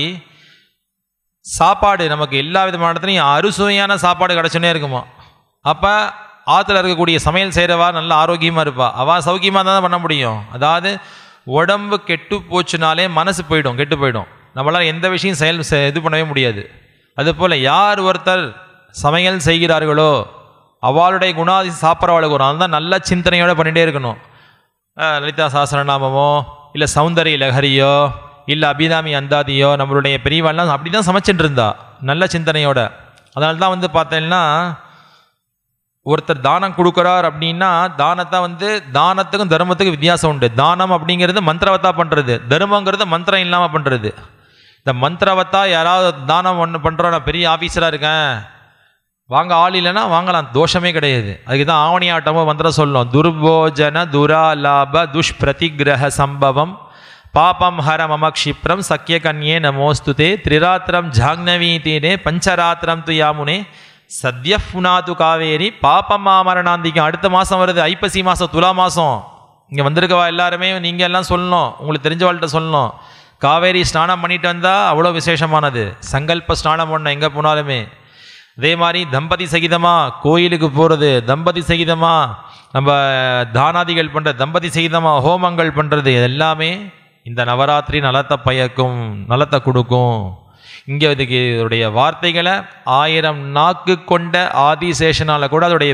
சாப்பாடு நமக்கு எல்லா விதமான இடத்துலையும் அறுசுவையான சாப்பாடு கிடச்சுனே இருக்குமா அப்போ ஆற்றுல இருக்கக்கூடிய சமையல் செய்கிறவா நல்ல ஆரோக்கியமாக இருப்பா அவள் சௌக்கியமாக தான் பண்ண முடியும் அதாவது உடம்பு கெட்டு போச்சுனாலே மனசு போயிடும் கெட்டு போயிடும் நம்மளால் எந்த விஷயம் செயல் இது பண்ணவே முடியாது அதுபோல் யார் ஒருத்தர் சமையல் செய்கிறார்களோ அவளுடைய குணாதி சாப்பிட்றவளுக்கு வரும் அதுதான் நல்ல சிந்தனையோடு பண்ணிகிட்டே இருக்கணும் லலிதா சாஸ்திரநாமமோ இல்லை சௌந்தரிய லஹரியோ இல்லை அபிதாமி அந்தாதியோ நம்மளுடைய பெரியவாள்லாம் அப்படி தான் சமைச்சிட்டு இருந்தா நல்ல சிந்தனையோட அதனால தான் வந்து பார்த்தீங்கன்னா ஒருத்தர் தானம் கொடுக்குறார் அப்படின்னா தானத்தை வந்து தானத்துக்கும் தர்மத்துக்கும் வித்தியாசம் உண்டு தானம் அப்படிங்கிறது மந்திரவத்தா பண்ணுறது தர்மங்கிறது மந்திரம் இல்லாமல் பண்ணுறது இந்த மந்திரவத்தா யாராவது தானம் ஒன்று பண்ணுறோம் நான் பெரிய ஆஃபீஸராக இருக்கேன் வாங்க ஆள் இல்லைன்னா வாங்கலாம் தோஷமே கிடையாது அதுக்கு தான் ஆவணி ஆட்டமோ மந்திரம் சொல்லணும் துர்போஜன துராலாப துஷ்பிரதிகிரக சம்பவம் பாபம் ஹர மம க்ஷிப்ரம் சக்கிய கன்யே நமோஸ்துதே திரிராத்திரம் ஜாக்னவி பஞ்சராத்திரம் துயாமுனே சத்ய புனாது காவேரி பாப்பம்மா மரணாந்திக்கும் அடுத்த மாதம் வருது ஐப்பசி மாதம் துலா மாதம் இங்கே வந்திருக்கவா எல்லாருமே நீங்கள் எல்லாம் சொல்லணும் உங்களுக்கு தெரிஞ்சவாள்கிட்ட சொல்லணும் காவேரி ஸ்நானம் பண்ணிட்டு வந்தால் அவ்வளோ விசேஷமானது சங்கல்ப ஸ்நானம் பண்ண எங்கே போனாலுமே அதே மாதிரி தம்பதி சகிதமாக கோயிலுக்கு போகிறது தம்பதி சகிதமாக நம்ம தானாதிகள் பண்ணுற தம்பதி சகிதமாக ஹோமங்கள் பண்ணுறது எல்லாமே இந்த நவராத்திரி நலத்தை பயக்கும் நலத்தை கொடுக்கும் இங்கே அதுக்கு இதோடைய வார்த்தைகளை ஆயிரம் நாக்கு கொண்ட ஆதிசேஷனால் கூட அதோடைய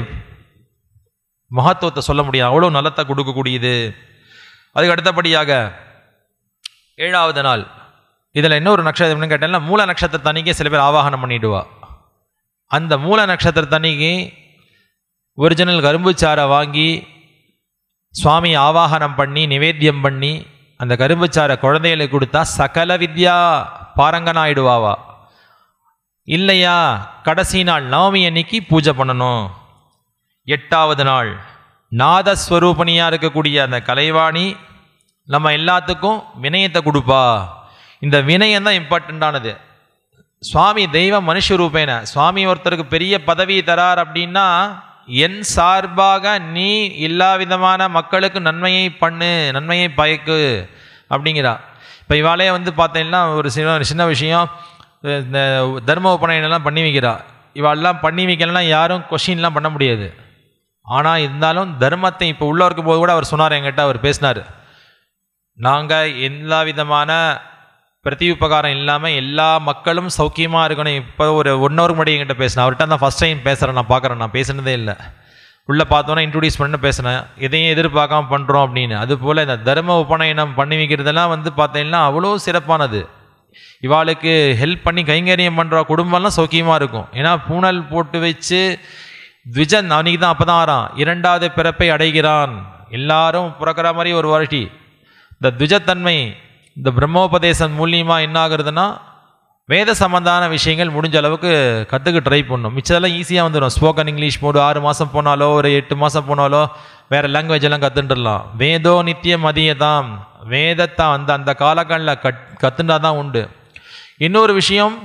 மகத்துவத்தை சொல்ல முடியும் அவ்வளோ நலத்தை கொடுக்கக்கூடியது அதுக்கு அடுத்தபடியாக ஏழாவது நாள் இதில் இன்னொரு நட்சத்திரம்னு கேட்டேன்னா மூல நட்சத்திர அன்றைக்கி சில பேர் ஆவாகனம் பண்ணிவிடுவா அந்த மூல நட்சத்திர தனிக்கு ஒரிஜினல் கரும்புச்சாரை வாங்கி சுவாமி ஆவாகனம் பண்ணி நிவேத்தியம் பண்ணி அந்த கரும்புச்சாரை குழந்தைகளுக்கு கொடுத்தா சகல வித்யா பாரங்கனாயிடுவாவா இல்லையா கடைசி நாள் நவமி அன்னைக்கு பூஜை பண்ணணும் எட்டாவது நாள் நாதஸ்வரூபணியாக இருக்கக்கூடிய அந்த கலைவாணி நம்ம எல்லாத்துக்கும் வினயத்தை கொடுப்பா இந்த வினயம் தான் இம்பார்ட்டண்ட்டானது சுவாமி தெய்வம் மனுஷ ரூபேன சுவாமி ஒருத்தருக்கு பெரிய பதவி தரார் அப்படின்னா என் சார்பாக நீ எல்லா விதமான மக்களுக்கு நன்மையை பண்ணு நன்மையை பயக்கு அப்படிங்கிறா இப்போ இவாளே வந்து பார்த்தீங்கன்னா ஒரு சின்ன சின்ன விஷயம் இந்த தர்ம ஒப்பனைலாம் பண்ணி வைக்கிறா இவாளெல்லாம் பண்ணி வைக்கலாம் யாரும் கொஷின்லாம் பண்ண முடியாது ஆனால் இருந்தாலும் தர்மத்தை இப்போ உள்ளே போது கூட அவர் சொன்னார் என்கிட்ட அவர் பேசினார் நாங்கள் எல்லா விதமான பிரதி உபகாரம் இல்லாமல் எல்லா மக்களும் சௌக்கியமாக இருக்கணும் இப்போ ஒரு ஒன்றவருக்கு ஹவருக்கு முன்னாடி என்கிட்ட பேசினேன் அவர்கிட்ட தான் ஃபஸ்ட் டைம் பேசுகிறேன் நான் பார்க்குறேன் நான் பேசினதே இல்லை உள்ளே பார்த்தோன்னா இன்ட்ரடியூஸ் பண்ண பேசினேன் எதையும் எதிர்பார்க்காம பண்ணுறோம் அப்படின்னு அதுபோல் இந்த தர்ம உபநயனம் பண்ணி வைக்கிறதெல்லாம் வந்து பார்த்தீங்கன்னா அவ்வளோ சிறப்பானது இவாளுக்கு ஹெல்ப் பண்ணி கைங்கரியம் பண்ணுற குடும்பம்லாம் சௌக்கியமாக இருக்கும் ஏன்னா பூனல் போட்டு வச்சு த்விஜன் அவனுக்கு தான் அப்போ தான் ஆறான் இரண்டாவது பிறப்பை அடைகிறான் எல்லாரும் பிறக்கிற மாதிரி ஒரு வருஷி இந்த த்விஜத்தன்மை இந்த பிரம்மோபதேசம் மூலியமாக என்ன ஆகுறதுன்னா வேத சம்பந்தமான விஷயங்கள் முடிஞ்ச அளவுக்கு கற்றுக்க ட்ரை பண்ணணும் மிச்சதெல்லாம் ஈஸியாக வந்துடும் ஸ்போக்கன் இங்கிலீஷ் மோடு ஆறு மாதம் போனாலோ ஒரு எட்டு மாதம் போனாலோ வேறு லாங்குவேஜ் எல்லாம் கற்றுட்டுலாம் வேதோ நித்திய தான் வேதத்தை அந்த அந்த காலகட்டத்தில் கட் கற்றுண்டா தான் உண்டு இன்னொரு விஷயம்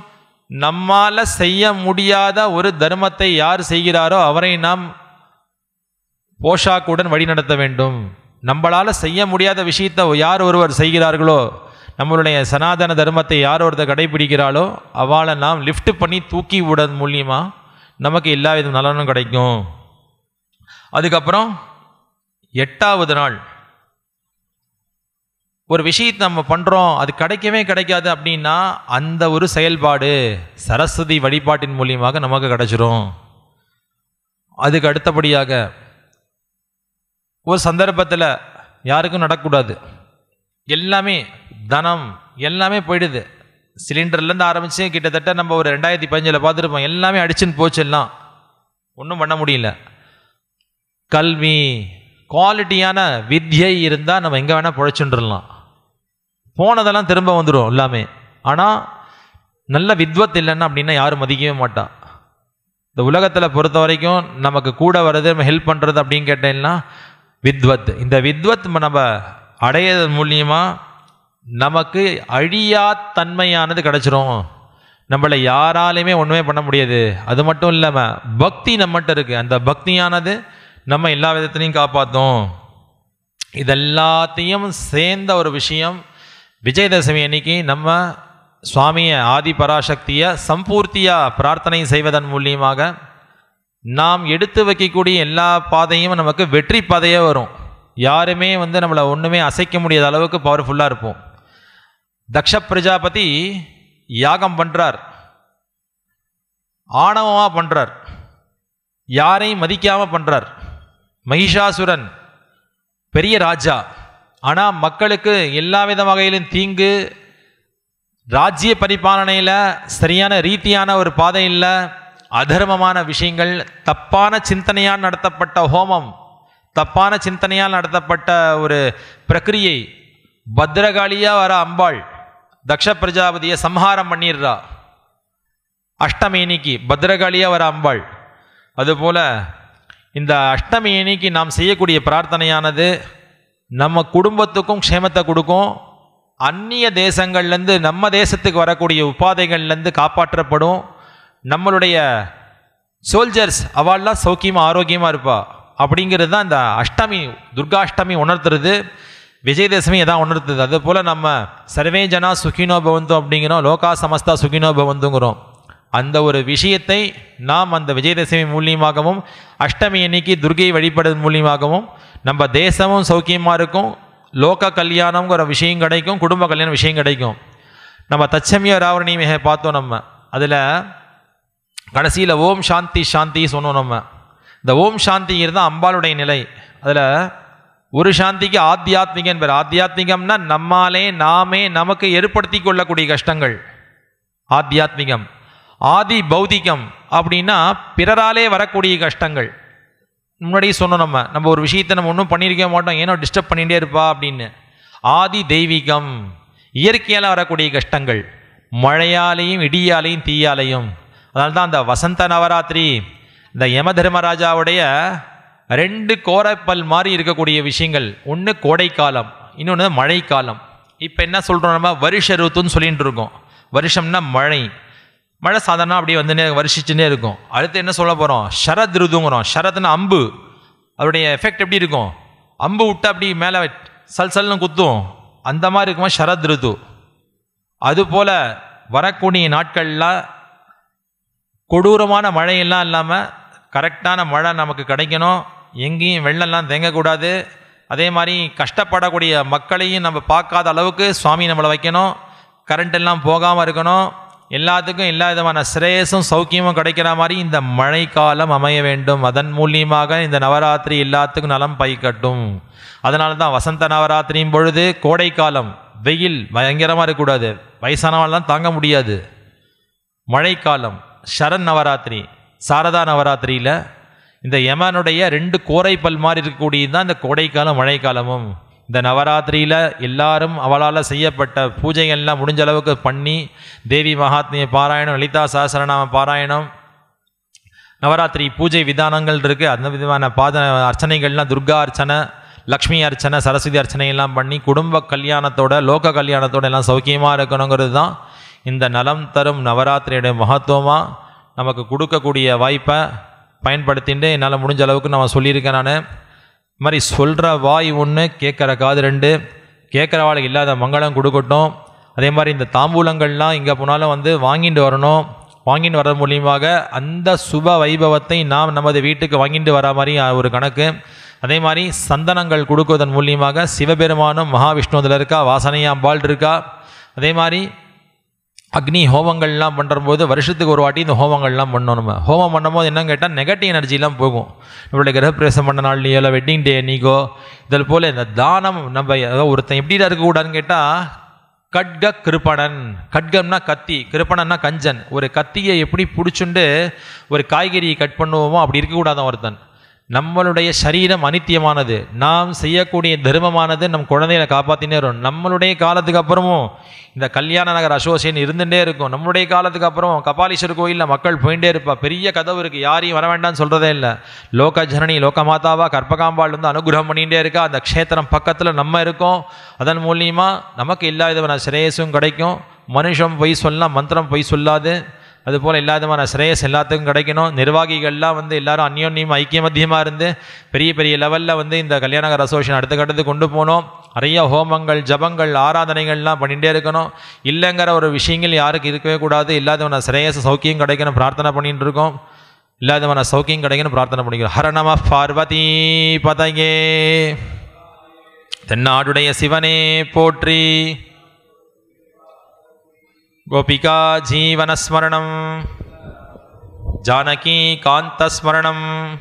நம்மால் செய்ய முடியாத ஒரு தர்மத்தை யார் செய்கிறாரோ அவரை நாம் போஷாக்குடன் வழிநடத்த வேண்டும் நம்மளால் செய்ய முடியாத விஷயத்தை யார் ஒருவர் செய்கிறார்களோ நம்மளுடைய சனாதன தர்மத்தை யார் ஒருத்தர் கடைபிடிக்கிறாளோ அவளை நாம் லிஃப்ட் பண்ணி தூக்கி விடுறது மூலியமாக நமக்கு எல்லா வித நலனும் கிடைக்கும் அதுக்கப்புறம் எட்டாவது நாள் ஒரு விஷயத்தை நம்ம பண்ணுறோம் அது கிடைக்கவே கிடைக்காது அப்படின்னா அந்த ஒரு செயல்பாடு சரஸ்வதி வழிபாட்டின் மூலியமாக நமக்கு கிடைச்சிரும் அதுக்கு அடுத்தபடியாக ஒரு சந்தர்ப்பத்தில் யாருக்கும் நடக்கக்கூடாது எல்லாமே தனம் எல்லாமே போயிடுது சிலிண்டர்லேருந்து ஆரம்பித்து கிட்டத்தட்ட நம்ம ஒரு ரெண்டாயிரத்தி பதினஞ்சில் பார்த்துருப்போம் எல்லாமே அடிச்சுன்னு போச்சு எல்லாம் ஒன்றும் பண்ண முடியல கல்வி குவாலிட்டியான வித்தியை இருந்தால் நம்ம எங்கே வேணால் பிழைச்சுட்டுலாம் போனதெல்லாம் திரும்ப வந்துடும் எல்லாமே ஆனால் நல்ல வித்வத் இல்லைன்னா அப்படின்னா யாரும் மதிக்கவே மாட்டான் இந்த உலகத்தில் பொறுத்த வரைக்கும் நமக்கு கூட வர்றது நம்ம ஹெல்ப் பண்ணுறது அப்படின்னு கேட்டேன்னா வித்வத் இந்த வித்வத் நம்ம அடையிறது மூலியமாக நமக்கு அழியா தன்மையானது கிடச்சிரும் நம்மளை யாராலையுமே ஒன்றுமே பண்ண முடியாது அது மட்டும் இல்லாமல் பக்தி நம்மகிட்ட இருக்குது அந்த பக்தியானது நம்ம எல்லா விதத்துலையும் காப்பாற்றும் இதெல்லாத்தையும் சேர்ந்த ஒரு விஷயம் விஜயதசமி அன்னைக்கு நம்ம சுவாமியை ஆதி பராசக்தியை சம்பூர்த்தியாக பிரார்த்தனை செய்வதன் மூலியமாக நாம் எடுத்து வைக்கக்கூடிய எல்லா பாதையும் நமக்கு வெற்றி பாதையே வரும் யாருமே வந்து நம்மளை ஒன்றுமே அசைக்க முடியாத அளவுக்கு பவர்ஃபுல்லாக இருப்போம் தக்ஷ பிரஜாபதி யாகம் பண்ணுறார் ஆணவமாக பண்ணுறார் யாரையும் மதிக்காமல் பண்ணுறார் மகிஷாசுரன் பெரிய ராஜா ஆனால் மக்களுக்கு எல்லா வித வகையிலும் தீங்கு ராஜ்ய பரிபாலனையில் சரியான ரீதியான ஒரு பாதை இல்லை அதர்மமான விஷயங்கள் தப்பான சிந்தனையால் நடத்தப்பட்ட ஹோமம் தப்பான சிந்தனையால் நடத்தப்பட்ட ஒரு பிரக்கிரியை பத்ரகாளியாக வர அம்பாள் தக்ஷ பிரஜாபதியை சம்ஹாரம் பண்ணிடுறா அஷ்டமேனிக்கு பத்ரகாளியாக வர அம்பாள் அதுபோல் இந்த அஷ்டமேனிக்கு நாம் செய்யக்கூடிய பிரார்த்தனையானது நம்ம குடும்பத்துக்கும் க்ஷேமத்தை கொடுக்கும் அந்நிய தேசங்கள்லேருந்து நம்ம தேசத்துக்கு வரக்கூடிய உபாதைகள்லேருந்து காப்பாற்றப்படும் நம்மளுடைய சோல்ஜர்ஸ் அவள்லாம் சௌக்கியமாக ஆரோக்கியமாக இருப்பா அப்படிங்கிறது தான் இந்த அஷ்டமி துர்காஷ்டமி உணர்த்துறது விஜயதசமி ஒன்று உணர்த்துது அதே போல் நம்ம சர்வே ஜனா சுகினோ பவந்தோம் அப்படிங்கிறோம் லோகா சமஸ்தா சுகினோ பவந்துங்கிறோம் அந்த ஒரு விஷயத்தை நாம் அந்த விஜயதசமி மூலியமாகவும் அஷ்டமி அன்னைக்கு துர்கை வழிபடுவது மூலியமாகவும் நம்ம தேசமும் சௌக்கியமாக இருக்கும் லோக கல்யாணங்கிற விஷயம் கிடைக்கும் குடும்ப கல்யாணம் விஷயம் கிடைக்கும் நம்ம தச்சமிய மிக பார்த்தோம் நம்ம அதில் கடைசியில் ஓம் சாந்தி சாந்தி சொன்னோம் நம்ம இந்த ஓம் சாந்திங்கிறது அம்பாளுடைய நிலை அதில் ஒரு சாந்திக்கு ஆத்தியாத்மிகம் பேர் ஆத்தியாத்மிகம்னா நம்மாலே நாமே நமக்கு ஏற்படுத்தி கொள்ளக்கூடிய கஷ்டங்கள் ஆத்தியாத்மிகம் ஆதி பௌதிகம் அப்படின்னா பிறராலே வரக்கூடிய கஷ்டங்கள் முன்னாடியே சொன்னோம் நம்ம நம்ம ஒரு விஷயத்தை நம்ம ஒன்றும் பண்ணியிருக்க மாட்டோம் ஏனோ டிஸ்டர்ப் பண்ணிகிட்டே இருப்பா அப்படின்னு ஆதி தெய்வீகம் இயற்கையால் வரக்கூடிய கஷ்டங்கள் மழையாலையும் இடியாலையும் தீயாலையும் அதனால்தான் அந்த வசந்த நவராத்திரி இந்த யம தர்மராஜாவுடைய ரெண்டு கோரப்பல் மாதிரி இருக்கக்கூடிய விஷயங்கள் ஒன்று கோடைக்காலம் இன்னொன்று மழைக்காலம் இப்போ என்ன சொல்கிறோம் நம்ம வருஷ ருத்துன்னு சொல்லிகிட்டு இருக்கோம் வருஷம்னா மழை மழை சாதாரணம் அப்படியே வந்து வருஷிச்சுன்னே இருக்கும் அடுத்து என்ன சொல்ல போகிறோம் ஷரத் ருதுங்கிறோம் ஷரத்னா அம்பு அதோடைய எஃபெக்ட் எப்படி இருக்கும் அம்பு விட்டு அப்படி மேலே சல் சல்னு குத்தும் அந்த மாதிரி இருக்குமா ஷரத் ருது அதுபோல் வரக்கூடிய நாட்களில் கொடூரமான மழையெல்லாம் இல்லாமல் கரெக்டான மழை நமக்கு கிடைக்கணும் எங்கேயும் வெள்ளம்லாம் தேங்கக்கூடாது அதே மாதிரி கஷ்டப்படக்கூடிய மக்களையும் நம்ம பார்க்காத அளவுக்கு சுவாமி நம்மளை வைக்கணும் கரண்ட் எல்லாம் போகாமல் இருக்கணும் எல்லாத்துக்கும் எல்லா விதமான சிரேயசும் சௌக்கியமும் கிடைக்கிற மாதிரி இந்த மழைக்காலம் அமைய வேண்டும் அதன் மூலியமாக இந்த நவராத்திரி எல்லாத்துக்கும் நலம் பைக்கட்டும் அதனால தான் வசந்த நவராத்திரியும் பொழுது கோடைக்காலம் வெயில் பயங்கரமாக இருக்கக்கூடாது வயசானவெல்லாம் தாங்க முடியாது மழைக்காலம் சரண் நவராத்திரி சாரதா நவராத்திரியில் இந்த யமனுடைய ரெண்டு கோரை பல் மாதிரி இருக்கக்கூடியது தான் இந்த கோடைக்காலம் மழைக்காலமும் இந்த நவராத்திரியில் எல்லாரும் அவளால் செய்யப்பட்ட பூஜைகள்லாம் முடிஞ்ச அளவுக்கு பண்ணி தேவி மகாத்மிய பாராயணம் லலிதா சாஸ்திரநாம பாராயணம் நவராத்திரி பூஜை விதானங்கள் இருக்குது அந்த விதமான பாத அர்ச்சனைகள்லாம் துர்கா அர்ச்சனை லக்ஷ்மி அர்ச்சனை சரஸ்வதி அர்ச்சனையெல்லாம் பண்ணி குடும்ப கல்யாணத்தோட லோக கல்யாணத்தோட எல்லாம் சௌக்கியமாக இருக்கணுங்கிறது தான் இந்த நலம் தரும் நவராத்திரியுடைய மகத்துவமாக நமக்கு கொடுக்கக்கூடிய வாய்ப்பை பயன்படுத்திட்டு என்னால் முடிஞ்ச அளவுக்கு நான் சொல்லியிருக்கேன் நான் இது மாதிரி சொல்கிற வாய் ஒன்று கேட்குற காது ரெண்டு கேட்குறவாளுக்கு இல்லாத மங்களம் கொடுக்கட்டும் அதே மாதிரி இந்த தாம்பூலங்கள்லாம் இங்கே போனாலும் வந்து வாங்கிட்டு வரணும் வாங்கிட்டு வர்றது மூலியமாக அந்த சுப வைபவத்தை நாம் நமது வீட்டுக்கு வாங்கிட்டு வர மாதிரி ஒரு கணக்கு அதே மாதிரி சந்தனங்கள் கொடுக்குவதன் மூலியமாக சிவபெருமானும் மகாவிஷ்ணு அதில் இருக்கா வாசனையாம்பாள் இருக்கா அதே மாதிரி அக்னி ஹோமங்கள்லாம் பண்ணுறம்போது வருஷத்துக்கு ஒரு வாட்டி இந்த ஹோமங்கள்லாம் பண்ணோம் நம்ம ஹோமம் பண்ணும்போது என்னன்னு கேட்டால் நெகட்டிவ் எனர்ஜிலாம் போகும் நம்மளுடைய கிரகப்பிரவேசம் பண்ண நாள்லையோ இல்லை வெட்டிங் டே நீக்கோ இதில் போல் இந்த தானம் நம்ம அதாவது ஒருத்தன் எப்படிடா இருக்கக்கூடாதுன்னு கேட்டால் கட்க கிருப்பணன் கட்கம்னா கத்தி கிருப்பணன்னா கஞ்சன் ஒரு கத்தியை எப்படி பிடிச்சுண்டு ஒரு காய்கறியை கட் பண்ணுவோமோ அப்படி இருக்கக்கூடாதான் ஒருத்தன் நம்மளுடைய சரீரம் அனித்தியமானது நாம் செய்யக்கூடிய தர்மமானது நம் குழந்தைகளை காப்பாற்றினே இருக்கும் நம்மளுடைய காலத்துக்கு அப்புறமும் இந்த கல்யாண நகர் அசோசியன் இருந்துகிட்டே இருக்கும் நம்மளுடைய காலத்துக்கு அப்புறம் கபாலீஸ்வர் கோயிலில் மக்கள் போயிட்டே இருப்பா பெரிய கதவு இருக்குது யாரையும் வர வேண்டாம்னு சொல்கிறதே இல்லை லோக ஜனனி லோக மாதாவா கற்பகாம்பாள் வந்து அனுகிரகம் பண்ணிகிட்டே இருக்கா அந்த க்ஷேத்திரம் பக்கத்தில் நம்ம இருக்கோம் அதன் மூலியமாக நமக்கு இல்லாதவன விதமான கிடைக்கும் மனுஷம் பொய் சொல்லலாம் மந்திரம் பொய் சொல்லாது அதுபோல் எல்லா விதமான ஸ்ரேயஸ் எல்லாத்துக்கும் கிடைக்கணும் நிர்வாகிகள்லாம் வந்து எல்லாரும் அந்யோன்யம் ஐக்கியமத்தியமாக இருந்து பெரிய பெரிய லெவலில் வந்து இந்த கல்யாணகர் அசோசியன் அடுத்த கட்டத்துக்கு கொண்டு போகணும் நிறைய ஹோமங்கள் ஜபங்கள் ஆராதனைகள்லாம் பண்ணிகிட்டே இருக்கணும் இல்லைங்கிற ஒரு விஷயங்கள் யாருக்கு இருக்கவே கூடாது இல்லாதவன ஸ்ரேயஸ் சௌக்கியம் கிடைக்கணும் பிரார்த்தனை பண்ணிகிட்டு இருக்கோம் இல்லாதவன சௌக்கியம் கிடைக்கணும் பிரார்த்தனை பண்ணிக்கிறோம் ஹரணம பார்வதி பதங்கே தென்னாடுடைய சிவனே போற்றி गोपिका जीवनस्मरणं जानकी कान्तस्मरणं